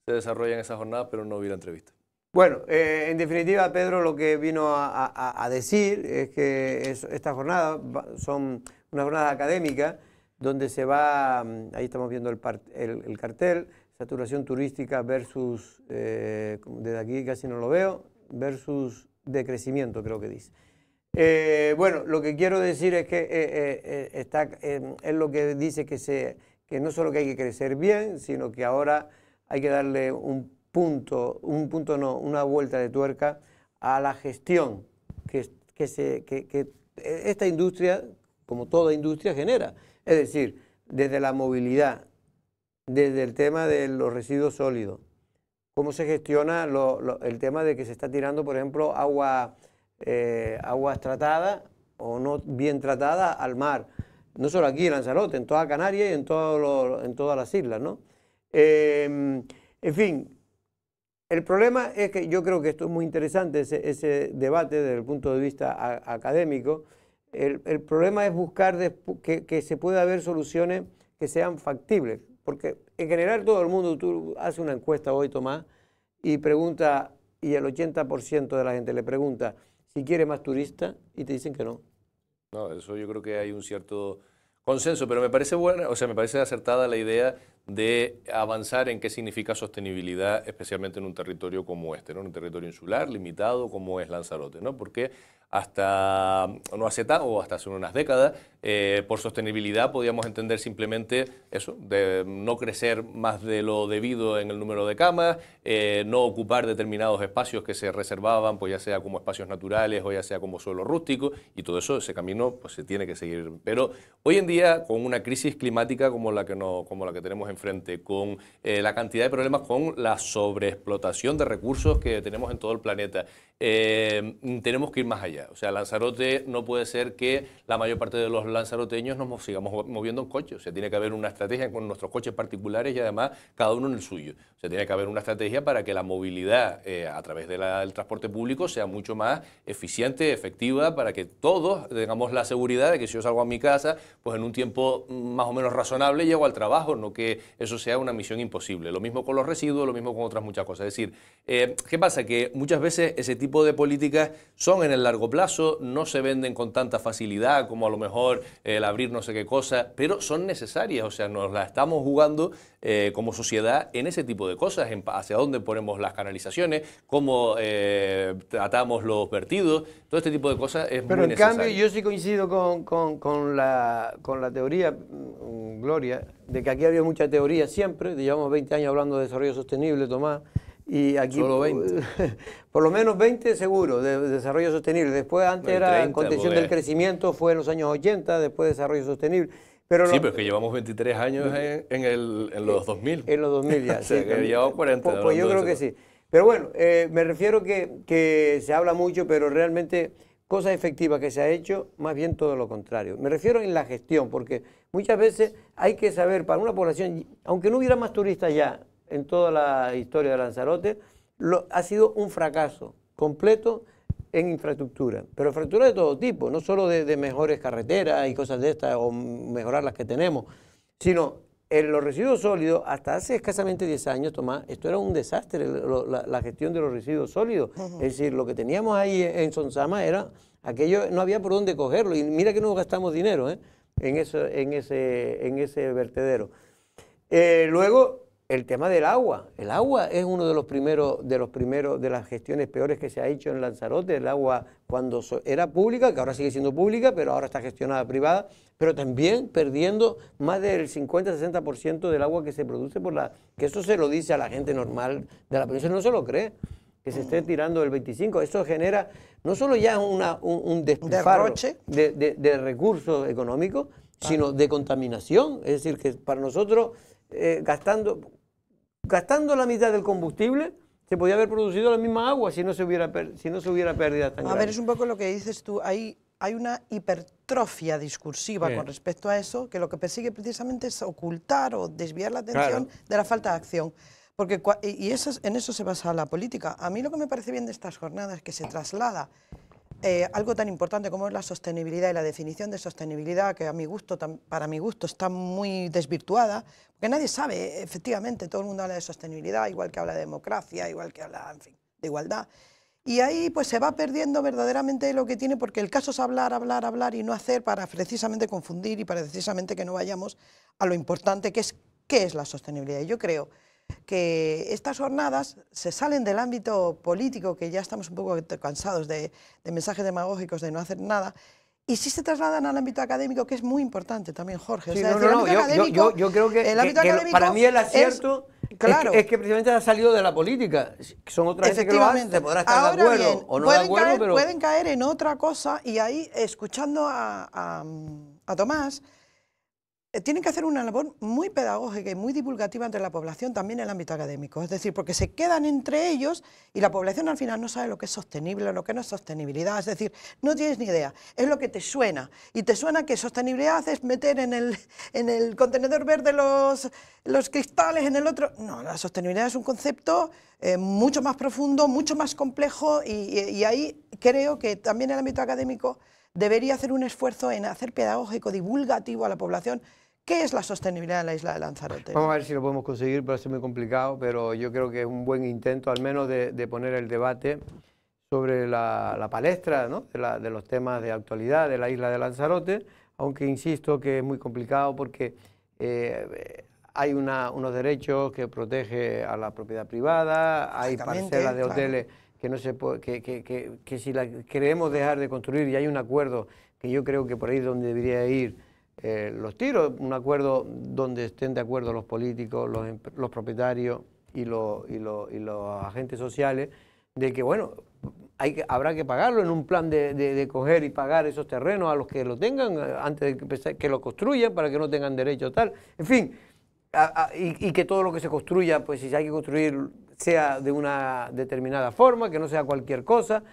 se desarrollan esas jornadas, pero no vi la entrevista. Bueno, eh, en definitiva, Pedro lo que vino a, decir es que estas jornadas son una jornada académica donde se va, mm, ahí estamos viendo el, el cartel, saturación turística versus, eh, desde aquí casi no lo veo, versus decrecimiento, creo que dice. Eh, bueno, lo que quiero decir es que eh, está, es lo que dice que, se, que no solo que hay que crecer bien, sino que ahora hay que darle un punto, un punto no, una vuelta de tuerca a la gestión que, que esta industria, como toda industria, genera. Es decir, desde la movilidad, desde el tema de los residuos sólidos. ¿Cómo se gestiona el tema de que se está tirando, por ejemplo, agua, eh, agua tratada o no bien tratada al mar? No solo aquí en Lanzarote, en toda Canarias y en, en todas las islas, ¿no? Em, en fin, el problema es que yo creo que esto es muy interesante, ese, debate desde el punto de vista académico. El, problema es buscar que, que se pueda haber soluciones que sean factibles, porque en general todo el mundo, tú haces una encuesta hoy, Tomás, y pregunta, y el 80% de la gente le pregunta si quiere más turista, y te dicen que no. No, eso yo creo que hay un cierto consenso, pero me parece buena, o sea, me parece acertada la idea de avanzar en qué significa sostenibilidad, especialmente en un territorio como este, ¿no? en un territorio insular, limitado como es Lanzarote, ¿no? porque hasta no hace tanto, o hasta hace unas décadas, eh, por sostenibilidad podíamos entender simplemente eso, de no crecer más de lo debido en el número de camas, eh, no ocupar determinados espacios que se reservaban, pues ya sea como espacios naturales o ya sea como suelo rústico, y todo eso, ese camino pues se tiene que seguir. Pero hoy en día, con una crisis climática como la que, no, como la que tenemos en frente con eh, la cantidad de problemas con la sobreexplotación de recursos que tenemos en todo el planeta. Eh, mm, tenemos que ir más allá. O sea, Lanzarote no puede ser que la mayor parte de los lanzaroteños nos sigamos moviendo en coche. O sea, tiene que haber una estrategia con nuestros coches particulares y además cada uno en el suyo. O sea, tiene que haber una estrategia para que la movilidad eh, a través del transporte público sea mucho más eficiente, efectiva, para que todos tengamos la seguridad de que si yo salgo a mi casa, pues en un tiempo mm, más o menos razonable llego al trabajo, no que eso sea una misión imposible. Lo mismo con los residuos, lo mismo con otras muchas cosas. Es decir, eh, ¿qué pasa? Que muchas veces ese tipo de políticas son en el largo plazo, no se venden con tanta facilidad como a lo mejor el abrir no sé qué cosa, pero son necesarias, o sea, nos la estamos jugando eh, como sociedad en ese tipo de cosas, en hacia dónde ponemos las canalizaciones, cómo eh, tratamos los vertidos, todo este tipo de cosas es pero muy necesario. Pero en cambio yo sí coincido la, con la teoría, mm, Gloria, de que aquí había mucha teoría siempre, llevamos 20 años hablando de desarrollo sostenible, Tomás, y aquí... Solo 20. por lo menos 20 seguro de, desarrollo sostenible. Después antes era en contención del crecimiento, fue en los años 80, después desarrollo sostenible. Pero sí, pero es que llevamos 23 años en, los 2000. En los 2000 ya. sí, que 40. Pues, pues yo creo que sí. Pero bueno, eh, me refiero que, que se habla mucho, pero realmente cosa efectiva que se ha hecho, más bien todo lo contrario. Me refiero en la gestión, porque Muchas veces hay que saber para una población, aunque no hubiera más turistas ya en toda la historia de Lanzarote, ha sido un fracaso completo en infraestructura, pero infraestructura de todo tipo, no solo de, mejores carreteras y cosas de estas o mejorar las que tenemos, sino en los residuos sólidos, hasta hace escasamente 10 años, Tomás, esto era un desastre, la, gestión de los residuos sólidos. Es decir, lo que teníamos ahí en Sonsama era, aquello no había por dónde cogerlo, y mira que no gastamos dinero, ¿eh? en, eso, en, ese, en ese vertedero. Eh, luego, el tema del agua. El agua es uno de los primeros, de los primeros, de las gestiones peores que se ha hecho en Lanzarote. El agua cuando era pública, que ahora sigue siendo pública, pero ahora está gestionada privada, pero también perdiendo más del 50-60% del agua que se produce por la. que eso se lo dice a la gente normal de la provincia, no se lo cree que se mm. esté tirando el 25, eso genera no solo ya un, un De, recursos económicos, sino de contaminación. Es decir, que para nosotros, eh, gastando, gastando la mitad del combustible, se podía haber producido la misma agua si no se hubiera, si no se hubiera pérdida tan A ver, es un poco lo que dices tú. Hay, hay una hipertrofia discursiva con respecto a eso, que lo que persigue precisamente es ocultar o desviar la atención de la falta de acción. Porque, y en eso se basa la política. A mí lo que me parece bien de estas jornadas es que se traslada eh, algo tan importante como es la sostenibilidad y la definición de sostenibilidad, que a mi gusto, para mi gusto está muy desvirtuada, porque nadie sabe, eh, efectivamente, todo el mundo habla de sostenibilidad, igual que habla de democracia, igual que habla, en fin, de igualdad. Y ahí pues se va perdiendo verdaderamente lo que tiene, porque el caso es hablar, hablar, hablar y no hacer para precisamente confundir y para precisamente que no vayamos a lo importante que es qué es la sostenibilidad. Y yo creo que estas jornadas se salen del ámbito político, que ya estamos un poco cansados de, mensajes demagógicos de no hacer nada, y sí se trasladan al ámbito académico, que es muy importante también, Jorge. Sí, no, no, no, yo, creo que, para mí el acierto es, claro, es, que, precisamente ha salido de la política. Son otras veces que lo hacen, estar de acuerdo o no de acuerdo, pero... Pueden caer en otra cosa y ahí, escuchando a, a Tomás, eh, tienen que hacer una labor muy pedagógica y muy divulgativa entre la población, también en el ámbito académico. Es decir, porque se quedan entre ellos y la población al final no sabe lo que es sostenible, o lo que no es sostenibilidad. Es decir, no tienes ni idea, es lo que te suena. Y te suena que sostenibilidad es meter en el, en el contenedor verde los, cristales, en el otro... No, la sostenibilidad es un concepto eh, mucho más profundo, mucho más complejo y, y ahí creo que también el ámbito académico debería hacer un esfuerzo en hacer pedagógico, divulgativo a la población ¿Qué es la sostenibilidad en la isla de Lanzarote? Vamos a ver si lo podemos conseguir, pero es muy complicado, pero yo creo que es un buen intento al menos de, poner el debate sobre la, palestra de, los temas de actualidad de la isla de Lanzarote, aunque insisto que es muy complicado porque eh, hay unos derechos que protege a la propiedad privada, hay parcelas de hoteles que, si queremos dejar de construir y hay un acuerdo que yo creo que por ahí es donde debería ir, eh, los tiros, un acuerdo donde estén de acuerdo los políticos, los, em, los propietarios y, y, y, los agentes sociales, de que, bueno, hay habrá que pagarlo en un plan de, de, coger y pagar esos terrenos a los que lo tengan eh, antes de que, que lo construyan para que no tengan derecho tal. En fin, y, y, que todo lo que se construya, pues si hay que construir, sea de una determinada forma, que no sea cualquier cosa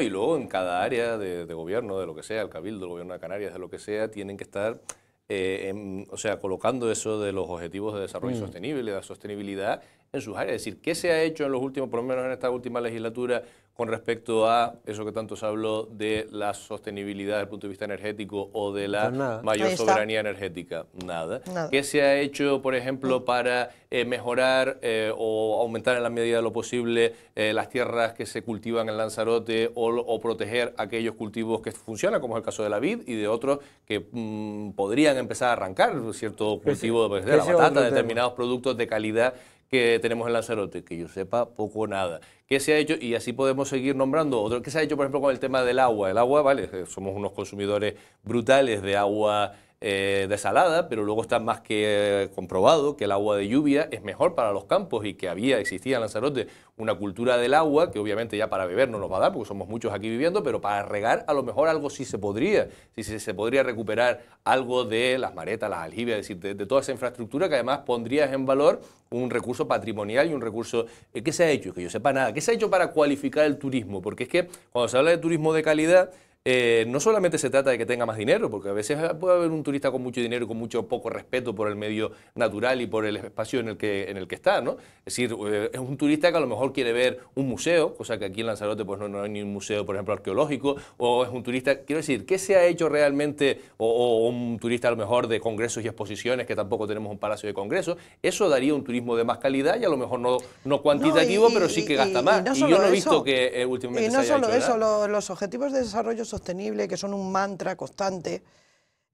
y luego en cada área de, gobierno, de lo que sea, el Cabildo, el Gobierno de Canarias, de lo que sea, tienen que estar, eh, o sea, colocando eso de los objetivos de desarrollo mm. sostenible, de la sostenibilidad en sus áreas. Es decir, ¿qué se ha hecho en los últimos, por lo menos en esta última legislatura, con respecto a eso que tanto se habló de la sostenibilidad desde el punto de vista energético o de la pues mayor soberanía energética? Nada. ¿Qué se ha hecho, por ejemplo, mm. para eh, mejorar eh, o aumentar en la medida de lo posible eh, las tierras que se cultivan en Lanzarote o, proteger aquellos cultivos que funcionan, como es el caso de la vid y de otros que mm, podrían empezar a arrancar cierto cultivo pues, de, de la batata, determinados productos de calidad que tenemos en Lanzarote, que yo sepa poco nada. ¿Qué se ha hecho? Y así podemos seguir nombrando otro. ¿Qué se ha hecho, por ejemplo, con el tema del agua? El agua, vale, somos unos consumidores brutales de agua eh, desalada, pero luego está más que eh, comprobado que el agua de lluvia es mejor para los campos y que había, existía en Lanzarote una cultura del agua que obviamente ya para beber no nos va a dar porque somos muchos aquí viviendo, pero para regar a lo mejor algo sí se podría, sí, se podría recuperar algo de las maretas, las aljibias... decir, de, toda esa infraestructura que además pondría en valor un recurso patrimonial y un recurso eh, ¿qué se ha hecho, que yo sepa nada, ¿qué se ha hecho para cualificar el turismo, porque es que cuando se habla de turismo de calidad, eh, no solamente se trata de que tenga más dinero, porque a veces puede haber un turista con mucho dinero y con mucho poco respeto por el medio natural y por el espacio en el que, en el que está, ¿no? Es decir, eh, es un turista que a lo mejor quiere ver un museo, cosa que aquí en Lanzarote pues no, hay ni un museo, por ejemplo, arqueológico, o es un turista, quiero decir, ¿qué se ha hecho realmente? O, un turista a lo mejor de congresos y exposiciones, que tampoco tenemos un palacio de congresos, eso daría un turismo de más calidad y a lo mejor no, no cuantitativo, pero sí que gasta más. y, yo no he visto que eh, últimamente... solo eso, los objetivos de desarrollo sostenible, que son un mantra constante,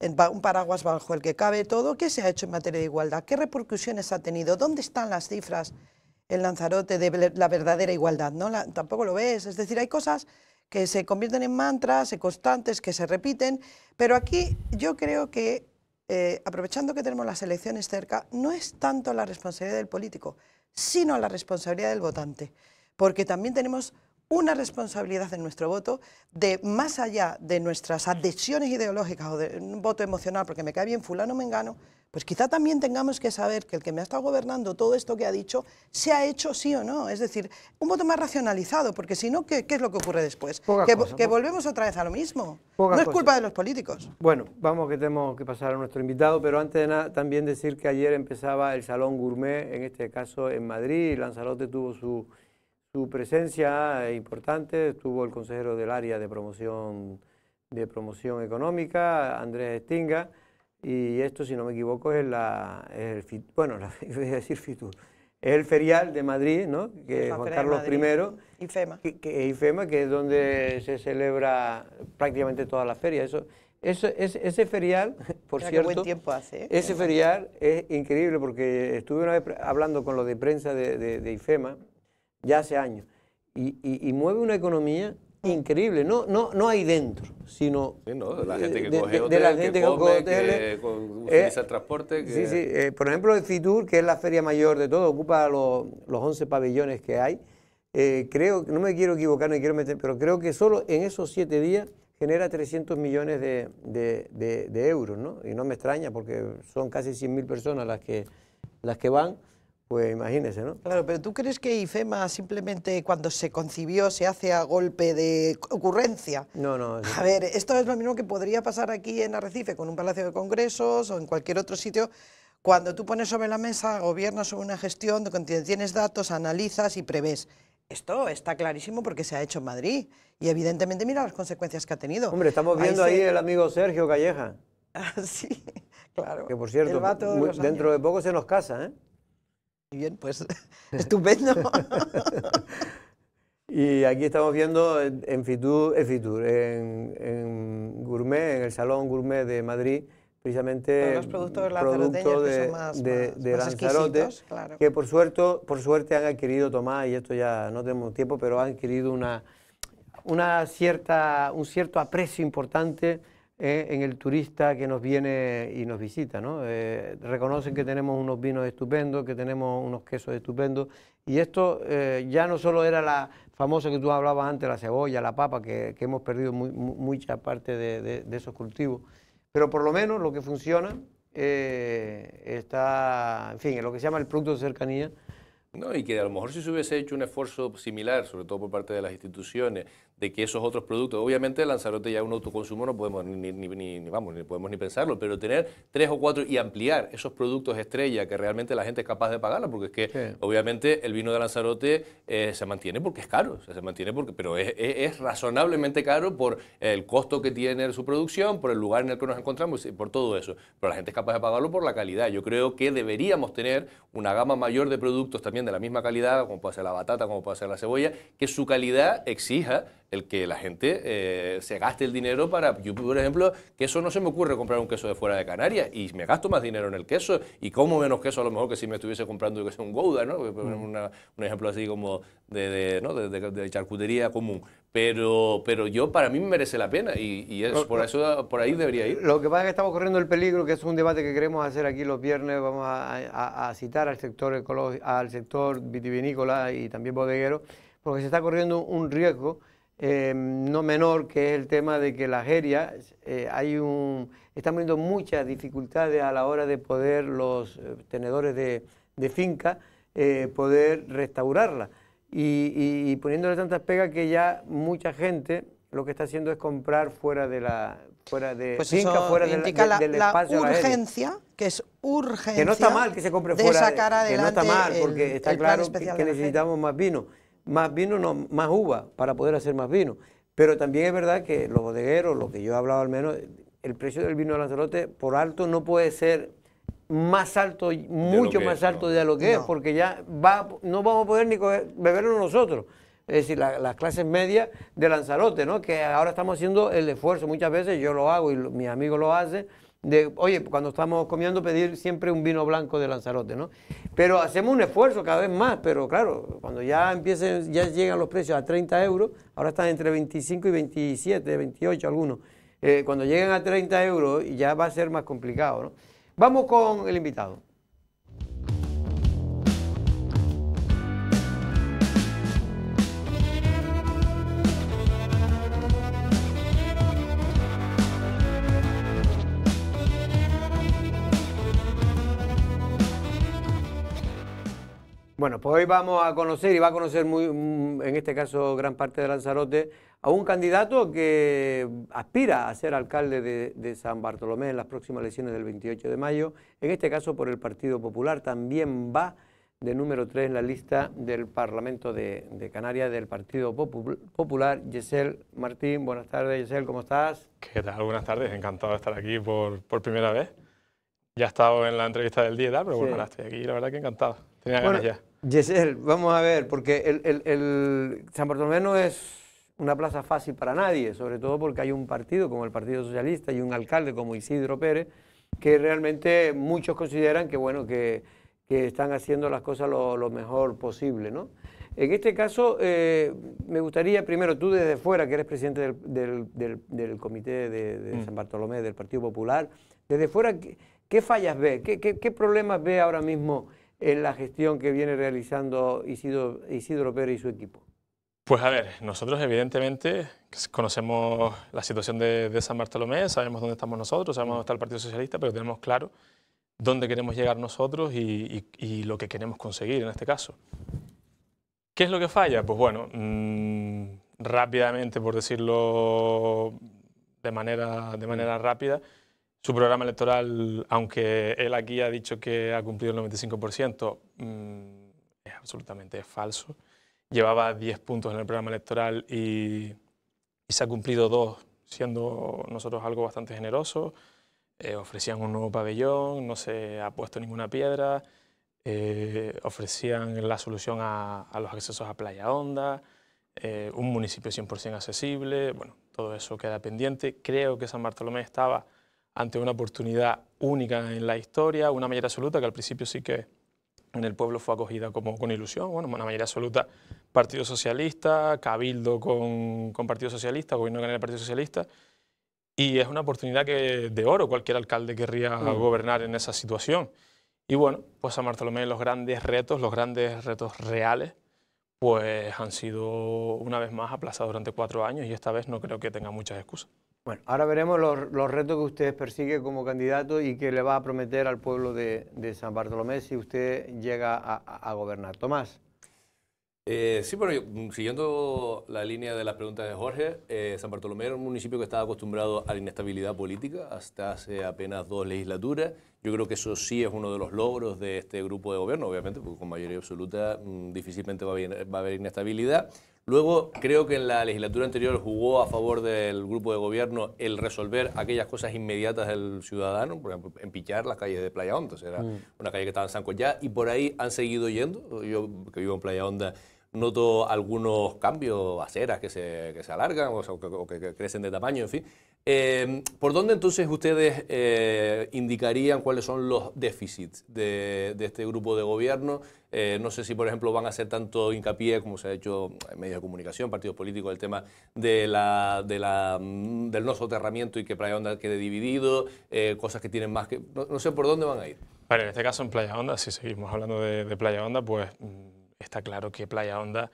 un paraguas bajo el que cabe todo. ¿Qué se ha hecho en materia de igualdad? ¿Qué repercusiones ha tenido? ¿Dónde están las cifras en Lanzarote de la verdadera igualdad? ¿No? tampoco lo ves. Es decir, hay cosas que se convierten en mantras, en constantes, que se repiten, pero aquí yo creo que, eh, aprovechando que tenemos las elecciones cerca, no es tanto la responsabilidad del político, sino la responsabilidad del votante, porque también tenemos una responsabilidad de nuestro voto, de más allá de nuestras adhesiones ideológicas o de un voto emocional, porque me cae bien fulano me engano, pues quizá también tengamos que saber que el que me ha estado gobernando todo esto que ha dicho, se ha hecho sí o no. Es decir, un voto más racionalizado, porque si no, ¿qué, es lo que ocurre después? que, volvemos otra vez a lo mismo. no es culpa de los políticos. Bueno, vamos que tenemos que pasar a nuestro invitado, pero antes de nada también decir que ayer empezaba el Salón Gourmet, en este caso en Madrid, y Lanzarote tuvo su su presencia importante estuvo el consejero del área de promoción, de promoción económica, Andrés Estinga, y esto, si no me equivoco, es, la, el, bueno, la, decir el ferial de Madrid, ¿no? que es Juan Carlos I, IFEMA. Que, que, IFEMA, que es donde se celebra prácticamente todas las ferias. Eso, ese, ese ferial, por cierto, buen tiempo hace, ¿eh? ese ferial es increíble porque estuve una vez hablando con los de prensa de, de, de IFEMA ya hace años, y, mueve una economía mm. increíble, no, no, no ahí dentro, sino no, de la gente que coge hoteles, que, utiliza el transporte. Sí, sí. Eh, por ejemplo, el Fitur, que es la feria mayor de todo, ocupa los, 11 pabellones que hay. Eh, creo, no me quiero equivocar, no quiero meter, pero creo que solo en esos siete días genera 300 millones de, euros, ¿no? Y no me extraña porque son casi 100.000 personas las que, las que van. Pues imagínese, ¿no? Claro, pero ¿tú crees que IFEMA simplemente cuando se concibió se hace a golpe de ocurrencia? No, no. A ver, esto es lo mismo que podría pasar aquí en Arrecife, con un palacio de congresos o en cualquier otro sitio. Cuando tú pones sobre la mesa, gobiernas sobre una gestión, tienes datos, analizas y prevés. Esto está clarísimo porque se ha hecho en Madrid y evidentemente mira las consecuencias que ha tenido. Hombre, estamos viendo ahí, el amigo Sergio Calleja. Ah, sí, claro. Que por cierto, dentro de poco se nos casa, ¿eh? Muy bien, pues estupendo. y aquí estamos viendo en Fitur, en, Fitur en, Gourmet, en el Salón Gourmet de Madrid, precisamente los productos, de, las que por suerte, por suerte han adquirido, Tomás, y esto ya no tenemos tiempo, pero han adquirido una, una cierta, un cierto aprecio importante eh, en el turista que nos viene y nos visita. ¿no? Eh, reconocen que tenemos unos vinos estupendos, que tenemos unos quesos estupendos. Y esto eh, ya no solo era la famosa que tú hablabas antes, la cebolla, la papa, que, hemos perdido mucha parte de, de, esos cultivos. Pero por lo menos lo que funciona está, en fin, en lo que se llama el producto de cercanía. No, y que a lo mejor si se hubiese hecho un esfuerzo similar, sobre todo por parte de las instituciones, de que esos otros productos, obviamente Lanzarote ya un autoconsumo no podemos ni, vamos, ni podemos ni pensarlo, pero tener tres o cuatro y ampliar esos productos estrella que realmente la gente es capaz de pagarla, porque es que obviamente el vino de Lanzarote eh, se mantiene porque es caro, se mantiene porque, pero es, es, razonablemente caro por el costo que tiene su producción, por el lugar en el que nos encontramos, y por todo eso, pero la gente es capaz de pagarlo por la calidad. Yo creo que deberíamos tener una gama mayor de productos también de la misma calidad, como puede ser la batata, como puede ser la cebolla, que su calidad exija el que la gente eh, se gaste el dinero para... Yo, por ejemplo, queso no se me ocurre comprar un queso de fuera de Canarias y me gasto más dinero en el queso y como menos queso a lo mejor que si me estuviese comprando, que un Gouda, ¿no? un ejemplo así como de, ¿no? de, charcutería común. Pero, pero yo, para mí merece la pena y, es, por, eso, por ahí debería ir. Lo que pasa es que estamos corriendo el peligro, que es un debate que queremos hacer aquí los viernes, vamos a, citar al sector, al sector vitivinícola y también bodeguero, porque se está corriendo un riesgo Em, no menor, que es el tema de que la herias, eh, hay un, están viendo muchas dificultades a la hora de poder los eh, tenedores de, finca eh, poder restaurarla. Y, poniéndole tantas pegas que ya mucha gente lo que está haciendo es comprar fuera de la fuera de pues finca, fuera de la, del espacio urgencia, que es urgencia. Que no está mal que se compre fuera, que no está mal porque está claro que necesitamos más vino más vino, no, más uva para poder hacer más vino. Pero también es verdad que los bodegueros, lo que yo he hablado al menos, el precio del vino de Lanzarote por alto no puede ser más alto, mucho más alto de lo que es, porque ya va, no vamos a poder ni beberlo nosotros. Es decir, las clases medias de Lanzarote, ¿no? Que ahora estamos haciendo el esfuerzo, muchas veces yo lo hago y mis amigos lo hacen, de, oye, cuando estamos comiendo, pedir siempre un vino blanco de Lanzarote, ¿no? Pero hacemos un esfuerzo cada vez más, pero claro, cuando ya empiecen, ya llegan los precios a 30 euros, ahora están entre 25 y 27, 28 algunos, eh, cuando lleguen a 30 euros ya va a ser más complicado, ¿no? Vamos con el invitado. Bueno, pues hoy vamos a conocer y va a conocer muy, mm, en este caso gran parte de Lanzarote a un candidato que aspira a ser alcalde de, San Bartolomé en las próximas elecciones del 28 de mayo, en este caso por el Partido Popular, también va de número 3 en la lista del Parlamento de, Canarias del Partido Popular, Yesel Martín. Buenas tardes, Yesel, ¿cómo estás? ¿Qué tal? Buenas tardes, encantado de estar aquí por, por primera vez. Ya he estado en la entrevista del día pero bueno, ahora estoy aquí, la verdad que encantado. Tenía ganas ya. Yesel, vamos a ver, porque el, San Bartolomé no es una plaza fácil para nadie, sobre todo porque hay un partido como el Partido Socialista y un alcalde como Isidro Pérez, que realmente muchos consideran que, bueno, que, están haciendo las cosas lo, mejor posible. En este caso, eh, me gustaría, primero, tú desde fuera, que eres presidente del, Comité de, mm. San Bartolomé, del Partido Popular, desde fuera, ¿qué, fallas ve? ¿Qué, qué problemas ve ahora mismo? en la gestión que viene realizando Isidro, Pérez y su equipo? Pues a ver, nosotros evidentemente conocemos la situación de, de, San Bartolomé, sabemos dónde estamos nosotros, sabemos dónde está el Partido Socialista, pero tenemos claro dónde queremos llegar nosotros y, lo que queremos conseguir en este caso. ¿Qué es lo que falla? Pues bueno, mm, rápidamente, por decirlo de de manera rápida, su programa electoral, aunque él aquí ha dicho que ha cumplido el 95%, mm, es absolutamente falso. Llevaba 10 puntos en el programa electoral y, se ha cumplido dos, siendo nosotros algo bastante generoso. Eh, ofrecían un nuevo pabellón, no se ha puesto ninguna piedra, eh, ofrecían la solución a, los accesos a Playa Honda, eh, un municipio 100% accesible, bueno, todo eso queda pendiente. Creo que San Bartolomé estaba ante una oportunidad única en la historia, una mayoría absoluta que al principio sí que en el pueblo fue acogida como con ilusión, bueno, una mayoría absoluta Partido Socialista, Cabildo con, Partido Socialista, Gobierno General el Partido Socialista, y es una oportunidad que de oro cualquier alcalde querría mm. gobernar en esa situación. Y bueno, pues a Martolomé, los grandes retos, los grandes retos reales, pues han sido una vez más aplazados durante cuatro años y esta vez no creo que tenga muchas excusas. Bueno, ahora veremos los, retos que usted persigue como candidato y que le va a prometer al pueblo de, San Bartolomé si usted llega a, gobernar. Tomás. Eh, sí, bueno, mm, siguiendo la línea de las preguntas de Jorge, eh, San Bartolomé era un municipio que estaba acostumbrado a la inestabilidad política hasta hace apenas dos legislaturas. Yo creo que eso sí es uno de los logros de este grupo de gobierno, obviamente, porque con mayoría absoluta mm, difícilmente va a haber inestabilidad. Luego, creo que en la legislatura anterior jugó a favor del grupo de gobierno el resolver aquellas cosas inmediatas del ciudadano, por ejemplo, empichar las calles de Playa Honda, era mm. una calle que estaba en San ya y por ahí han seguido yendo. Yo, que vivo en Playa Honda, noto algunos cambios, aceras que se, que se alargan o, que, crecen de tamaño, en fin. Em, ¿Por dónde entonces ustedes eh, indicarían cuáles son los déficits de, de este grupo de gobierno? Eh, no sé si, por ejemplo, van a hacer tanto hincapié, como se ha hecho en medios de comunicación, partidos políticos, el tema de la, de la, mm, del no soterramiento y que Playa Onda quede dividido, eh, cosas que tienen más que... No, sé por dónde van a ir. en este caso en Playa Onda, si seguimos hablando de, de Playa Onda, pues mm, está claro que Playa Honda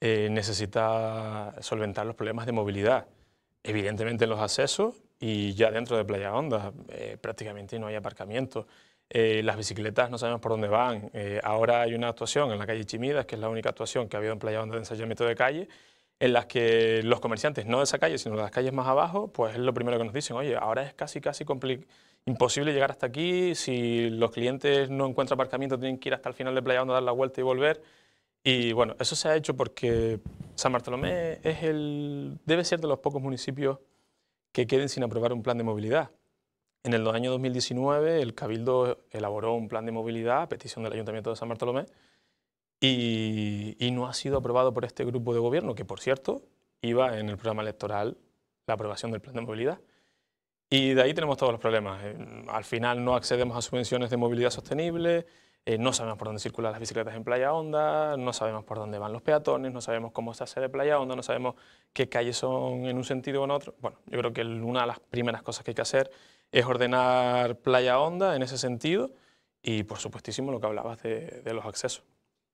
eh, necesita solventar los problemas de movilidad, evidentemente en los accesos y ya dentro de Playa Honda eh, prácticamente no hay aparcamiento. Eh, las bicicletas no sabemos por dónde van. ahora hay una actuación en la calle Chimidas, que es la única actuación que ha habido en Playa Honda de ensayamiento de calle, en las que los comerciantes, no de esa calle, sino de las calles más abajo, pues es lo primero que nos dicen, oye, ahora es casi, casi imposible llegar hasta aquí, si los clientes no encuentran aparcamiento tienen que ir hasta el final de Playa Onda, dar la vuelta y volver. Y bueno, eso se ha hecho porque San Bartolomé es el, debe ser de los pocos municipios que queden sin aprobar un plan de movilidad. En el año 2019 el Cabildo elaboró un plan de movilidad a petición del Ayuntamiento de San Bartolomé y, y no ha sido aprobado por este grupo de gobierno, que por cierto iba en el programa electoral la aprobación del plan de movilidad. Y de ahí tenemos todos los problemas. Al final no accedemos a subvenciones de movilidad sostenible, eh, no sabemos por dónde circulan las bicicletas en Playa Onda, no sabemos por dónde van los peatones, no sabemos cómo se hace de Playa Onda, no sabemos qué calles son en un sentido o en otro. Bueno, yo creo que una de las primeras cosas que hay que hacer es ordenar Playa Honda en ese sentido y, por supuestísimo, lo que hablabas de, los accesos.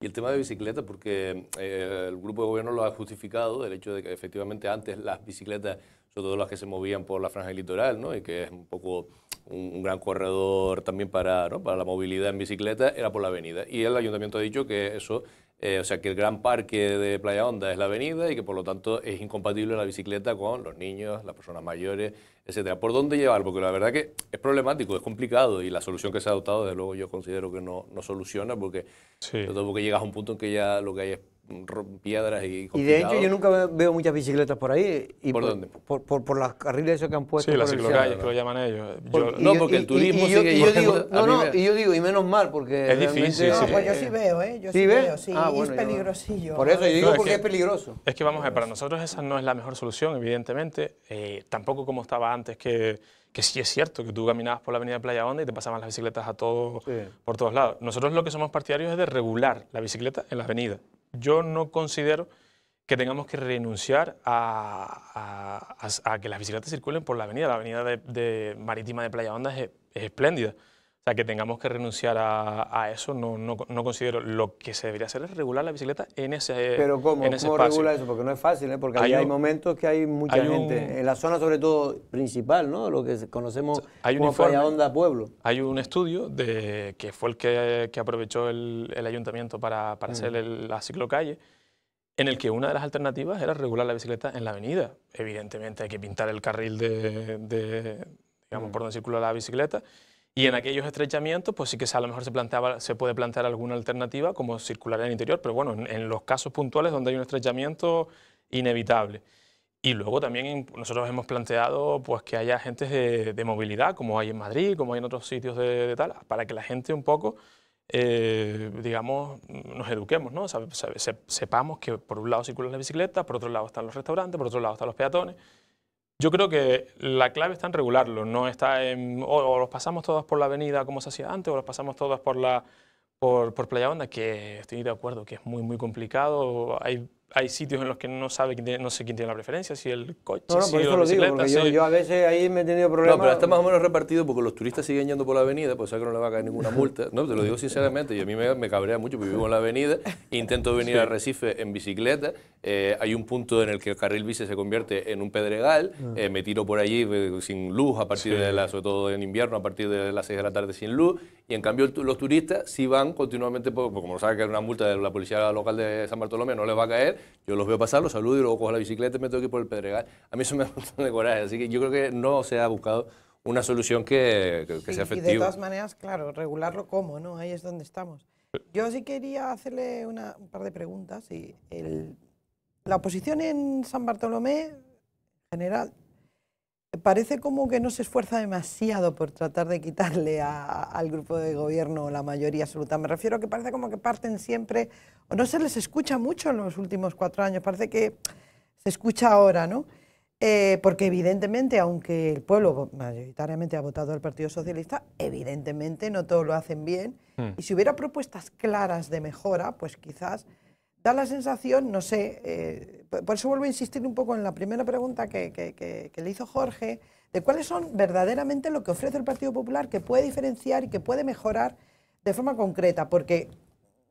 Y el tema de bicicletas, porque eh, el grupo de gobierno lo ha justificado, el hecho de que efectivamente antes las bicicletas todas las que se movían por la franja del litoral, ¿no? y que es un poco un, gran corredor también para, ¿no? para la movilidad en bicicleta, era por la avenida. Y el ayuntamiento ha dicho que eso, eh, o sea, que el gran parque de Playa Honda es la avenida y que por lo tanto es incompatible la bicicleta con los niños, las personas mayores, etcétera. ¿Por dónde llevar? Porque la verdad que es problemático, es complicado y la solución que se ha adoptado, desde luego yo considero que no, no soluciona porque, porque llegas a un punto en que ya lo que hay es piedras y Y de hecho yo nunca veo muchas bicicletas por ahí. Y ¿Por, dónde? Por, por, las carriles que han puesto. Sí, las que lo llaman ellos. no, porque el turismo y, yo, digo, No, no, y yo digo, y menos mal, porque... Es difícil, pues yo sí veo, ¿eh? Yo sí, veo, sí. Ah, es peligrosillo. Por eso yo digo, no, porque es, peligroso. Es que vamos a ver, para nosotros esa no es la mejor solución, evidentemente. Eh, tampoco como estaba antes que que sí es cierto que tú caminabas por la avenida Playa Onda y te pasaban las bicicletas a todos por todos lados. Nosotros lo que somos partidarios es de regular la bicicleta en la avenida yo no considero que tengamos que renunciar a, que las bicicletas circulen por la avenida. La avenida de, Marítima de Playa Honda es espléndida. O sea, que tengamos que renunciar a, a eso, no, no, no, considero. Lo que se debería hacer es regular la bicicleta en ese Pero ¿cómo? En ¿Cómo regula eso? Porque no es fácil, ¿eh? porque hay, momentos que hay mucha gente. en la zona, sobre todo, principal, ¿no? Lo que conocemos hay un como Onda Pueblo. Hay un estudio de, que fue el que, que aprovechó el, el, ayuntamiento para, para hacer mm. la ciclocalle en el que una de las alternativas era regular la bicicleta en la avenida. Evidentemente hay que pintar el carril de, de digamos, mm. por donde circula la bicicleta y en aquellos estrechamientos, pues sí que a lo mejor se, planteaba, se puede plantear alguna alternativa como circular en el interior, pero bueno, en, los casos puntuales donde hay un estrechamiento inevitable. Y luego también nosotros hemos planteado pues, que haya agentes de, movilidad, como hay en Madrid, como hay en otros sitios de, tal, para que la gente un poco, eh, digamos, nos eduquemos, ¿no? sepamos que por un lado circulan las bicicletas, por otro lado están los restaurantes, por otro lado están los peatones. Yo creo que la clave está en regularlo, no está en o, los pasamos todos por la avenida como se hacía antes, o los pasamos todos por la por, por Playa Onda, que estoy de acuerdo que es muy, muy complicado. Hay hay sitios en los que no sabe no sé quién tiene la preferencia, si el coche, no, si la lo digo, yo, a veces ahí me he tenido problemas. No, pero está más o menos repartido porque los turistas siguen yendo por la avenida, pues saben que no le va a caer ninguna multa. No, te lo digo sinceramente, y a mí me, me cabrea mucho porque vivo en la avenida, intento venir a Recife en bicicleta, eh, hay un punto en el que el carril bici se convierte en un pedregal, mm. eh, me tiro por allí eh, sin luz, a partir de la, sobre todo en invierno, a partir de las 6 de la tarde sin luz, y en cambio los turistas sí van continuamente, porque como saben que es una multa de la policía local de San Bartolomé, no les va a caer, yo los veo pasar, los saludo y luego cojo la bicicleta y me tengo que ir por el Pedregal. A mí eso me da un montón de coraje, así que yo creo que no se ha buscado una solución que, sea efectiva. Y de todas maneras, claro, regularlo cómo, ¿no? Ahí es donde estamos. Yo sí quería hacerle un par de preguntas. Y la oposición en San Bartolomé, general, parece como que no se esfuerza demasiado por tratar de quitarle al grupo de gobierno la mayoría absoluta. Me refiero a que parece como que parten siempre, o no se les escucha mucho en los últimos cuatro años, parece que se escucha ahora, ¿no? Eh, porque evidentemente, aunque el pueblo mayoritariamente ha votado al Partido Socialista, evidentemente no todo lo hacen bien. Hmm. Y si hubiera propuestas claras de mejora, pues quizás da la sensación, no sé, eh, por eso vuelvo a insistir un poco en la primera pregunta que, le hizo Jorge, de cuáles son verdaderamente lo que ofrece el Partido Popular que puede diferenciar y que puede mejorar de forma concreta, porque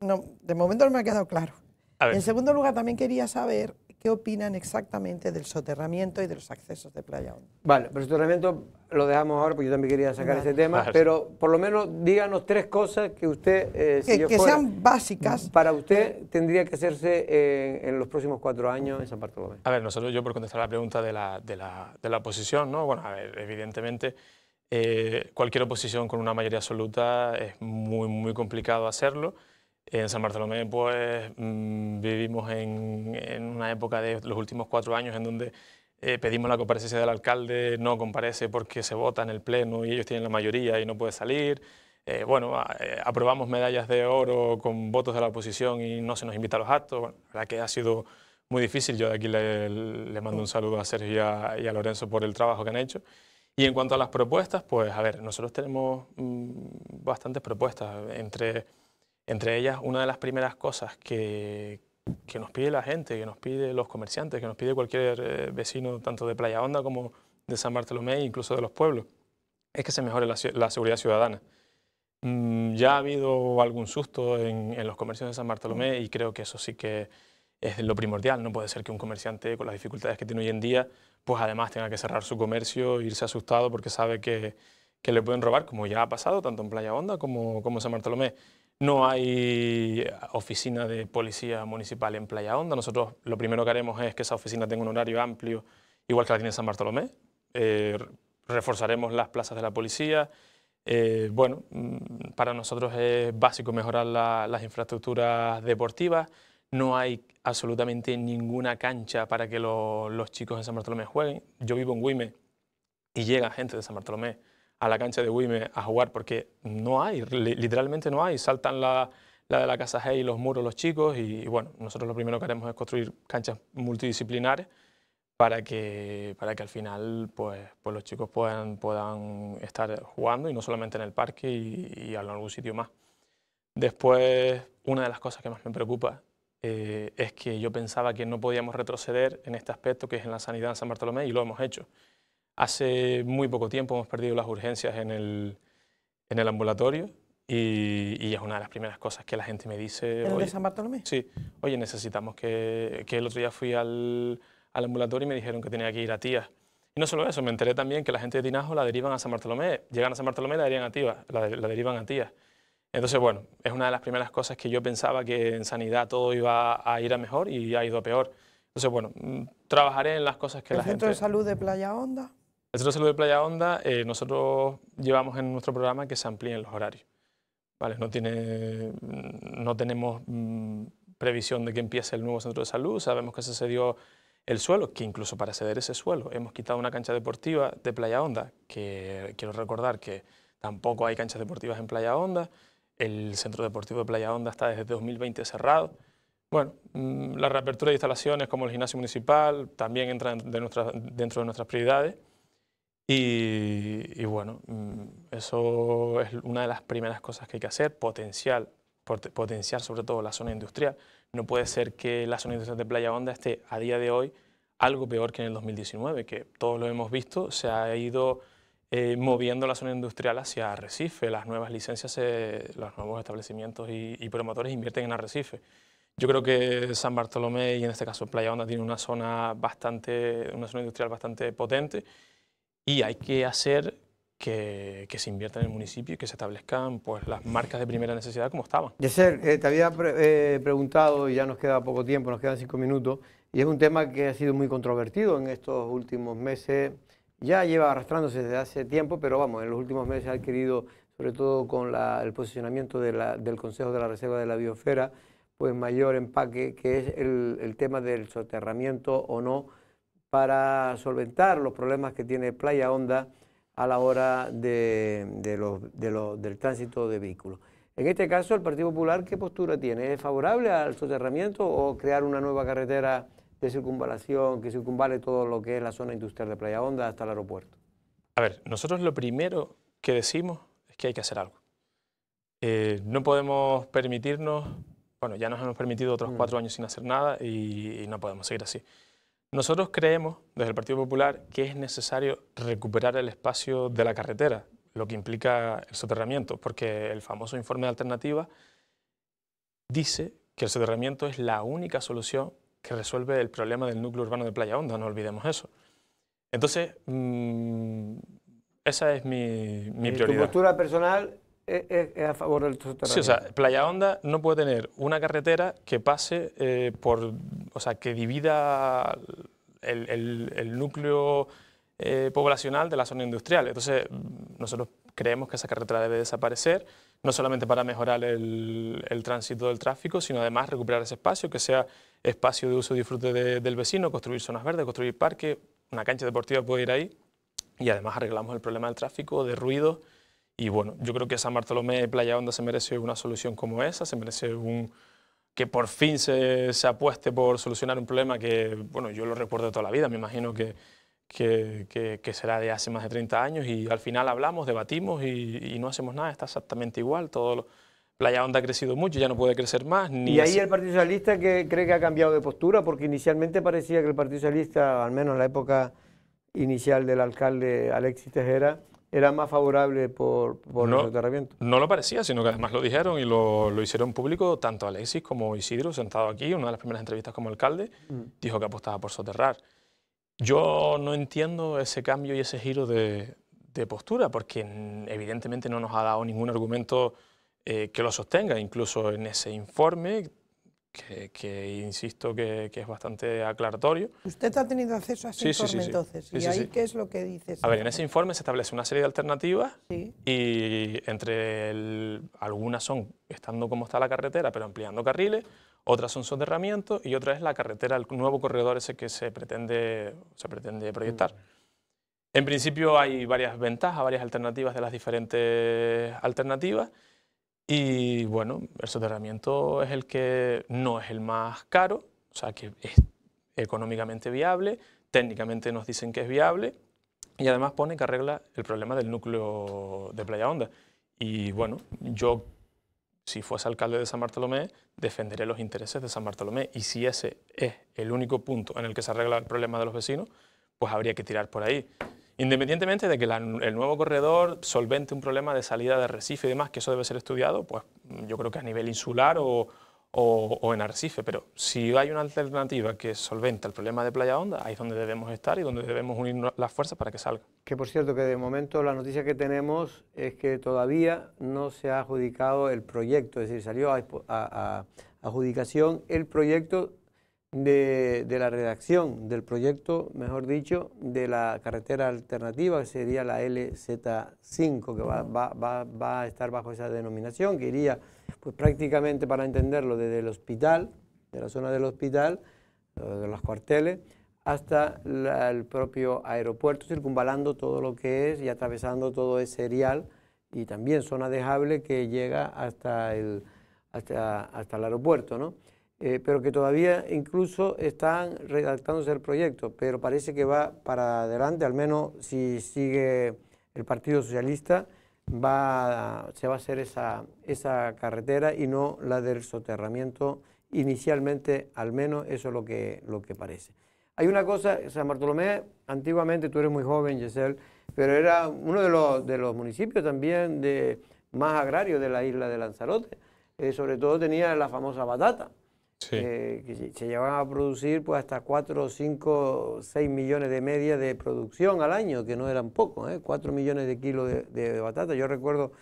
no, de momento no me ha quedado claro. En segundo lugar, también quería saber qué opinan exactamente del soterramiento y de los accesos de Playa Honda. Vale, pero el soterramiento lo dejamos ahora porque yo también quería sacar ese tema, pero por lo menos díganos tres cosas que usted, eh, que, sean básicas. Para usted tendría que hacerse eh, en los próximos cuatro años en San Bartolomé. A ver, nosotros yo por contestar la pregunta de la, de la, oposición, ¿no? Bueno, a ver, evidentemente... Eh, cualquier oposición con una mayoría absoluta es muy, muy complicado hacerlo. En San Bartolomé pues mm, vivimos en, una época de los últimos cuatro años en donde eh, pedimos la comparecencia del alcalde, no comparece porque se vota en el Pleno y ellos tienen la mayoría y no puede salir. Eh, bueno, eh, aprobamos medallas de oro con votos de la oposición y no se nos invita a los actos. la verdad que ha sido muy difícil. Yo de aquí le, mando un saludo a Sergio y a, Lorenzo por el trabajo que han hecho. Y en cuanto a las propuestas, pues a ver, nosotros tenemos mm, bastantes propuestas entre entre ellas, una de las primeras cosas que, nos pide la gente, que nos pide los comerciantes, que nos pide cualquier eh, vecino, tanto de Playa Honda como de San Bartolomé, incluso de los pueblos, es que se mejore la, seguridad ciudadana. Mm, ya ha habido algún susto en, los comercios de San Bartolomé y creo que eso sí que es lo primordial. No puede ser que un comerciante, con las dificultades que tiene hoy en día, pues además tenga que cerrar su comercio, irse asustado porque sabe que, le pueden robar, como ya ha pasado tanto en Playa Honda como, como en San Bartolomé. No hay eh, oficina de policía municipal en Playa Honda. Nosotros lo primero que haremos es que esa oficina tenga un horario amplio, igual que la tiene San Bartolomé. Eh, reforzaremos las plazas de la policía. Eh, bueno, mm, para nosotros es básico mejorar las infraestructuras deportivas. No hay absolutamente ninguna cancha para que los chicos de San Bartolomé jueguen. Yo vivo en Guime y llega gente de San Bartolomé a la cancha de Wime a jugar, porque no hay, literalmente no hay. Saltan la, la de la Casa G y los muros, los chicos, y, bueno, nosotros lo primero que haremos es construir canchas multidisciplinares para que, para que al final pues, pues los chicos puedan, puedan estar jugando y no solamente en el parque y, y en algún sitio más. Después, una de las cosas que más me preocupa eh, es que yo pensaba que no podíamos retroceder en este aspecto que es en la sanidad en San Bartolomé y lo hemos hecho. Hace muy poco tiempo hemos perdido las urgencias en el, en el ambulatorio y, es una de las primeras cosas que la gente me dice. ¿El de San Bartolomé? Sí, oye, necesitamos que, que el otro día fui al, al ambulatorio y me dijeron que tenía que ir a tías. Y no solo eso, me enteré también que la gente de Tinajo la derivan a San Bartolomé, llegan a San Bartolomé y la derivan a tías. La, derivan a Tía. Entonces, bueno, es una de las primeras cosas que yo pensaba que en sanidad todo iba a ir a mejor y ha ido a peor. Entonces, bueno, mm, trabajaré en las cosas que la gente... ¿El Centro de Salud de Playa Honda? El Centro de Salud de Playa Honda, eh, nosotros llevamos en nuestro programa que se amplíen los horarios. Vale, no, tiene, no tenemos mm, previsión de que empiece el nuevo centro de salud, sabemos que se cedió el suelo, que incluso para ceder ese suelo hemos quitado una cancha deportiva de Playa Honda, que quiero recordar que tampoco hay canchas deportivas en Playa Honda, el centro deportivo de Playa Honda está desde 2020 cerrado. Bueno, mm, la reapertura de instalaciones como el gimnasio municipal también entra de dentro de nuestras prioridades y, bueno, mm, eso es una de las primeras cosas que hay que hacer, potencial, potenciar sobre todo la zona industrial. No puede ser que la zona industrial de Playa Honda esté a día de hoy algo peor que en el 2019, que todos lo hemos visto, se ha ido eh, moviendo la zona industrial hacia Arrecife, las nuevas licencias, los nuevos establecimientos y, y, promotores invierten en Arrecife. Yo creo que San Bartolomé y en este caso Playa Honda tiene una zona, bastante, una zona industrial bastante potente y hay que hacer que, se invierta en el municipio y que se establezcan pues, las marcas de primera necesidad como estaban. Yeser, eh, te había eh, preguntado, y ya nos queda poco tiempo, nos quedan cinco minutos, y es un tema que ha sido muy controvertido en estos últimos meses, ya lleva arrastrándose desde hace tiempo, pero vamos, en los últimos meses ha adquirido, sobre todo con el posicionamiento del Consejo de la Reserva de la Biosfera, pues mayor empaque, que es el, el tema del soterramiento o no para solventar los problemas que tiene Playa Onda a la hora de, del tránsito de vehículos. En este caso, el Partido Popular, ¿qué postura tiene? ¿Es favorable al soterramiento o crear una nueva carretera de circunvalación que circunvale todo lo que es la zona industrial de Playa Onda hasta el aeropuerto? A ver, nosotros lo primero que decimos es que hay que hacer algo. Eh, no podemos permitirnos, bueno, ya nos hemos permitido otros mm. cuatro años sin hacer nada y no podemos seguir así. Nosotros creemos, desde el Partido Popular, que es necesario recuperar el espacio de la carretera, lo que implica el soterramiento, porque el famoso informe de alternativa dice que el soterramiento es la única solución que resuelve el problema del núcleo urbano de Playa Honda, no olvidemos eso. Entonces, mm, esa es mi, mi prioridad. Tu postura personal es, a favor del soterramiento. Sí, o sea, Playa Honda no puede tener una carretera que pase eh, por, o sea, que divida el, núcleo eh, poblacional de la zona industrial. Entonces, nosotros creemos que esa carretera debe desaparecer, no solamente para mejorar el, tránsito del tráfico, sino además recuperar ese espacio, que sea espacio de uso y disfrute del vecino, construir zonas verdes, construir parques, una cancha deportiva puede ir ahí, y además arreglamos el problema del tráfico, de ruido y bueno, yo creo que San Bartolomé Playa Onda se merece una solución como esa, se merece un, que por fin se, apueste por solucionar un problema que, bueno, yo lo recuerdo toda la vida, me imagino que, que, será de hace más de 30 años y al final hablamos, debatimos y, no hacemos nada, está exactamente igual, todo Playa Onda ha crecido mucho, ya no puede crecer más. Ni y ahí el Partido Socialista que cree que ha cambiado de postura, porque inicialmente parecía que el Partido Socialista, al menos en la época inicial del alcalde Alexis Tejera, era más favorable por, por no, soterramiento. No lo parecía, sino que además lo dijeron y lo, hicieron público tanto Alexis como Isidro, sentado aquí, una de las primeras entrevistas como alcalde, mm. dijo que apostaba por soterrar. Yo no entiendo ese cambio y ese giro de, postura, porque evidentemente no nos ha dado ningún argumento eh, que lo sostenga. Incluso en ese informe que, insisto que, es bastante aclaratorio. Usted ha tenido acceso a ese informe entonces, ¿y ahí qué es lo que dice? A ver, en ese informe se establece una serie de alternativas y entre el, algunas son estando como está la carretera, pero ampliando carriles, otras son soterramiento y otra es la carretera, el nuevo corredor ese que se pretende, se pretende proyectar. Mm. En principio hay varias ventajas, varias alternativas de las diferentes alternativas. Y bueno, el soterramiento es el que no es el más caro, o sea que es económicamente viable, técnicamente nos dicen que es viable y además pone que arregla el problema del núcleo de Playa Honda. Y bueno, yo si fuese alcalde de San Bartolomé, defenderé los intereses de San Bartolomé. Y si ese es el único punto en el que se arregla el problema de los vecinos, pues habría que tirar por ahí. Independientemente de que el nuevo corredor solvente un problema de salida de arrecife y demás, que eso debe ser estudiado, pues mm, yo creo que a nivel insular o, en arrecife, pero si hay una alternativa que solvente el problema de Playa Onda, ahí es donde debemos estar y donde debemos unir las fuerzas para que salga. Que por cierto, que de momento la noticia que tenemos es que todavía no se ha adjudicado el proyecto, es decir, salió a adjudicación el proyecto de, la redacción del proyecto, mejor dicho, de la carretera alternativa, que sería la LZ5, que va, a estar bajo esa denominación, que iría pues, prácticamente, para entenderlo, desde el hospital, de la zona del hospital, eh, de los cuarteles, hasta el propio aeropuerto, circunvalando todo lo que es y atravesando todo ese serial y también zona dejable que llega hasta el, hasta, hasta el aeropuerto, ¿no? Eh, pero que todavía incluso están redactándose el proyecto, pero parece que va para adelante, al menos si sigue el Partido Socialista, va, se va a hacer esa, carretera y no la del soterramiento inicialmente, al menos eso es lo que, lo parece. Hay una cosa, San Bartolomé, antiguamente, tú eres muy joven, Giselle, pero era uno de los, de los municipios también de, más agrarios de la isla de Lanzarote. Eh, sobre todo tenía la famosa batata. Eh, que se llevaban a producir pues hasta 4, 5, 6 millones de media de producción al año, que no eran pocos, 4 ¿eh? millones de kilos de, batata. Yo recuerdo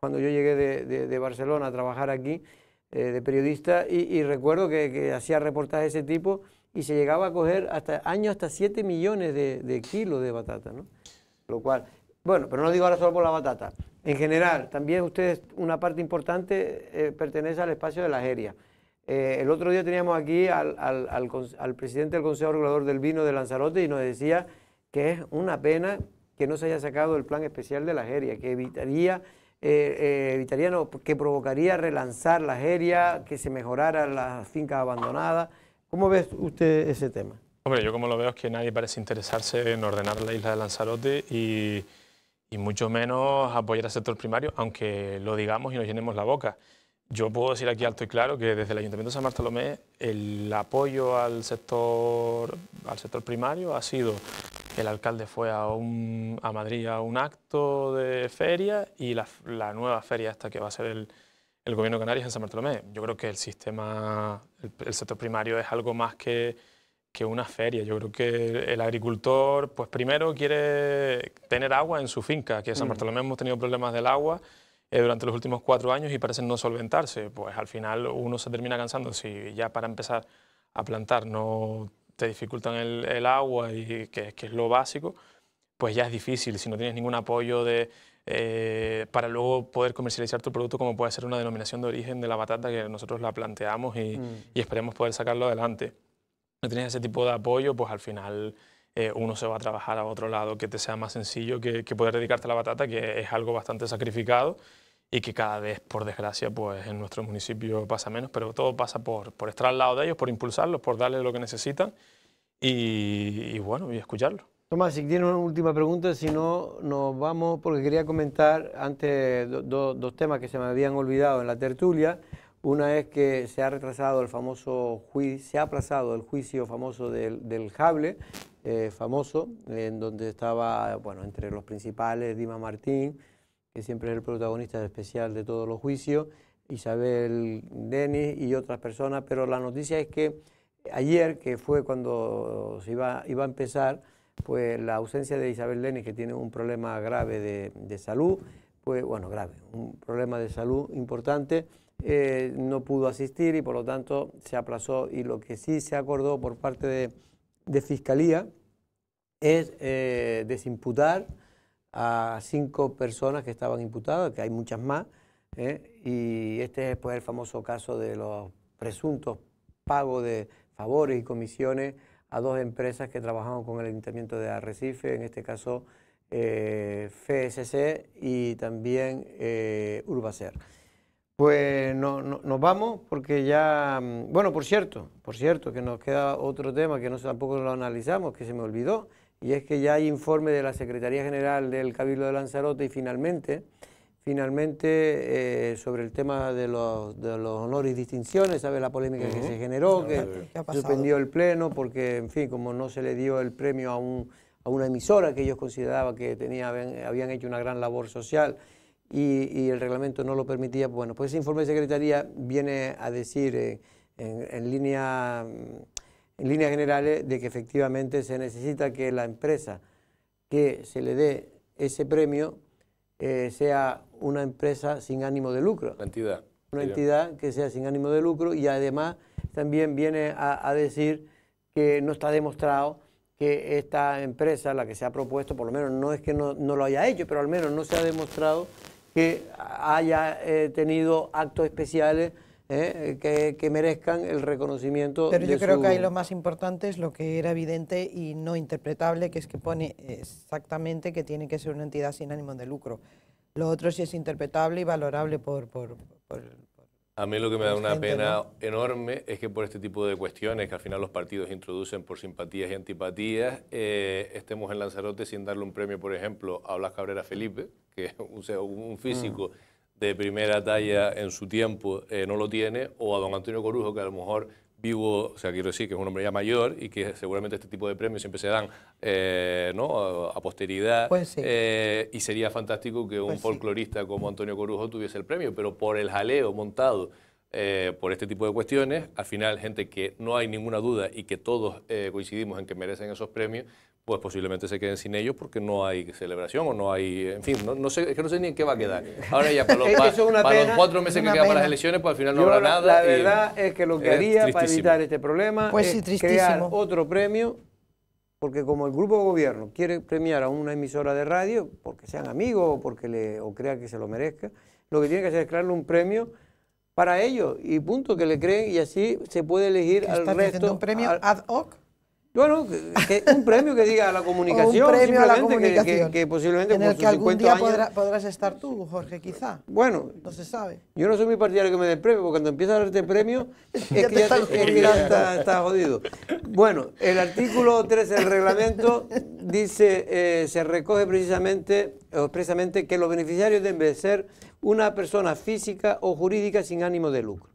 cuando yo llegué de, Barcelona a trabajar aquí eh, de periodista y, recuerdo que, hacía reportajes de ese tipo y se llegaba a coger hasta año hasta 7 millones de, kilos de batata, ¿no? Lo cual, bueno, pero no digo ahora solo por la batata. En general, también ustedes, una parte importante pertenece al espacio de la jeria eh, el otro día teníamos aquí al, presidente del Consejo Regulador del Vino de Lanzarote y nos decía que es una pena que no se haya sacado el plan especial de la Geria, que evitaría, eh, eh, que provocaría relanzar la Geria, que se mejorara las fincas abandonadas. ¿Cómo ve usted ese tema? Hombre, yo como lo veo es que nadie parece interesarse en ordenar la isla de Lanzarote y, y mucho menos apoyar al sector primario, aunque lo digamos y nos llenemos la boca. Yo puedo decir aquí alto y claro que desde el Ayuntamiento de San Bartolomé el apoyo al sector, al sector primario ha sido el alcalde fue a, a Madrid a un acto de feria y la, nueva feria esta que va a ser el, Gobierno de Canarias en San Bartolomé. Yo creo que el sistema, el, sector primario es algo más que, que una feria. Yo creo que el agricultor, pues primero quiere tener agua en su finca, que en San mm. Bartolomé hemos tenido problemas del agua eh, durante los últimos cuatro años y parecen no solventarse. Pues al final uno se termina cansando. Si ya para empezar a plantar no te dificultan el, agua, y que, que, es lo básico, pues ya es difícil. Si no tienes ningún apoyo de, eh, para luego poder comercializar tu producto, como puede ser una denominación de origen de la batata que nosotros la planteamos y, mm. y esperemos poder sacarlo adelante. No tienes ese tipo de apoyo, pues al final eh, uno se va a trabajar a otro lado, que te sea más sencillo que, poder dedicarte a la batata, que es algo bastante sacrificado y que cada vez, por desgracia, pues en nuestro municipio pasa menos, pero todo pasa por, por estar al lado de ellos, por impulsarlos, por darles lo que necesitan y, bueno, y escucharlos. Tomás, si tiene una última pregunta, si no, nos vamos, porque quería comentar antes dos temas que se me habían olvidado en la tertulia. Una es que se ha retrasado el famoso juicio, se ha aplazado el juicio famoso del, del Jable, eh, famoso, en donde estaba, bueno, entre los principales Dima Martín, que siempre es el protagonista especial de todos los juicios, Isabel Denis y otras personas, pero la noticia es que ayer, que fue cuando se iba, iba a empezar, pues la ausencia de Isabel Denis, que tiene un problema grave de, salud, pues bueno, grave, un problema de salud importante, eh, no pudo asistir y por lo tanto se aplazó y lo que sí se acordó por parte de, de Fiscalía es eh, desimputar a cinco personas que estaban imputadas, que hay muchas más, ¿eh? y este es pues, el famoso caso de los presuntos pagos de favores y comisiones a dos empresas que trabajaban con el Ayuntamiento de Arrecife, en este caso eh, FSC y también Urbacer. Pues no, nos vamos porque ya, mm, bueno, por cierto, por cierto, que nos queda otro tema que no tampoco lo analizamos, que se me olvidó, y es que ya hay informe de la Secretaría General del Cabildo de Lanzarote y finalmente, finalmente eh, sobre el tema de los, honores y distinciones, ¿sabe la polémica que se generó, que suspendió el pleno porque, en fin, como no se le dio el premio a, un, a una emisora que ellos consideraban que tenía, habían, hecho una gran labor social y, el reglamento no lo permitía, pues bueno, pues ese informe de Secretaría viene a decir eh, en, en línea en líneas generales de que efectivamente se necesita que la empresa que se le dé ese premio eh, sea una empresa sin ánimo de lucro. La entidad. Una entidad que sea sin ánimo de lucro y además también viene a, decir que no está demostrado que esta empresa, la que se ha propuesto, por lo menos no es que no, lo haya hecho, pero al menos no se ha demostrado que haya eh, tenido actos especiales ¿eh? que, merezcan el reconocimiento. Pero yo creo que ahí lo más importante es lo que era evidente y no interpretable, que es que pone exactamente que tiene que ser una entidad sin ánimo de lucro. Lo otro sí es interpretable y valorable por... por, a mí lo que me da una pena enorme es que por este tipo de cuestiones que al final los partidos introducen por simpatías y antipatías, eh, estemos en Lanzarote sin darle un premio, por ejemplo, a Blas Cabrera Felipe, que es un, mm. físico de primera talla en su tiempo eh, no lo tiene, o a don Antonio Corujo, que a lo mejor vivo, o sea, quiero decir que es un hombre ya mayor y que seguramente este tipo de premios siempre se dan eh, ¿no? a, posteridad. Pues eh, y sería fantástico que un pues folclorista como Antonio Corujo tuviese el premio, pero por el jaleo montado por este tipo de cuestiones, al final gente que no hay ninguna duda y que todos coincidimos en que merecen esos premios, pues posiblemente se queden sin ellos porque no hay celebración o no hay, en fin, no, sé, es que no sé ni en qué va a quedar. Ahora ya para los, los cuatro meses que quedan para las elecciones, pues al final no habrá nada. La verdad es que lo que haría para evitar este problema pues es crear otro premio, porque como el grupo de gobierno quiere premiar a una emisora de radio, porque sean amigos o porque le, o crea que se lo merezca, lo que tiene que hacer es crearle un premio para ellos y punto que le creen y así se puede elegir al resto. un premio ad hoc? Bueno, que, un premio que diga a la comunicación. un Que, posiblemente en el que día podrás estar tú, Jorge, quizá. Bueno. No se sabe. Yo no soy muy partidario que me den premio, porque cuando empieza a darte premio, es que ya, está, jodido. Bueno, el artículo 13 del reglamento dice, eh, se recoge precisamente, expresamente, que los beneficiarios deben ser una persona física o jurídica sin ánimo de lucro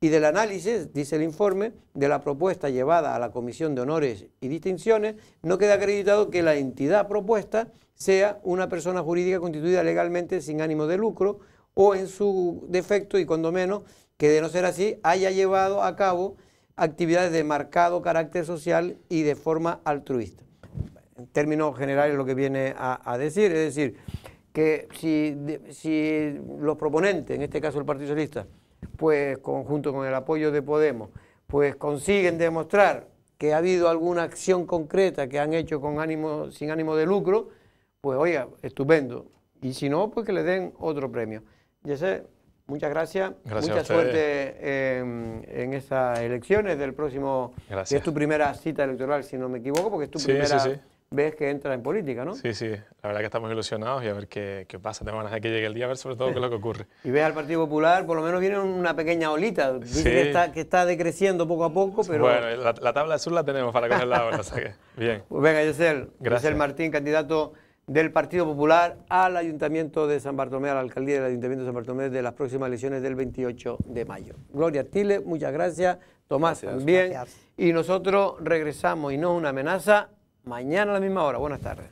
y del análisis, dice el informe, de la propuesta llevada a la Comisión de Honores y Distinciones, no queda acreditado que la entidad propuesta sea una persona jurídica constituida legalmente sin ánimo de lucro o en su defecto y cuando menos que de no ser así haya llevado a cabo actividades de marcado carácter social y de forma altruista. En términos generales lo que viene a, decir, es decir, que si, si los proponentes, en este caso el Partido Socialista, pues conjunto con el apoyo de Podemos, pues consiguen demostrar que ha habido alguna acción concreta que han hecho con ánimo, sin ánimo de lucro, pues oiga, estupendo. Y si no, pues que le den otro premio. Ya muchas gracias. mucha suerte en, en estas elecciones del próximo. Gracias. es tu primera cita electoral, si no me equivoco, porque es tu primera ves que entra en política, ¿no? Sí, sí, la verdad que estamos ilusionados y a ver qué, pasa. Tenemos ganas de que llegue el día, a ver sobre todo qué es lo que ocurre. Y ves al Partido Popular, por lo menos viene una pequeña olita, que, está, decreciendo poco a poco, pero... Bueno, la, tabla azul la tenemos para cogerla ahora, o sea que, bien. Pues venga, Yosel, Martín, candidato del Partido Popular al Ayuntamiento de San Bartolomé, a la alcaldía del Ayuntamiento de San Bartolomé de las próximas elecciones del 28 de mayo. Gloria Tile, muchas gracias. Tomás, también. Y nosotros regresamos, y no es una amenaza, Mañana a la misma hora. Buenas tardes.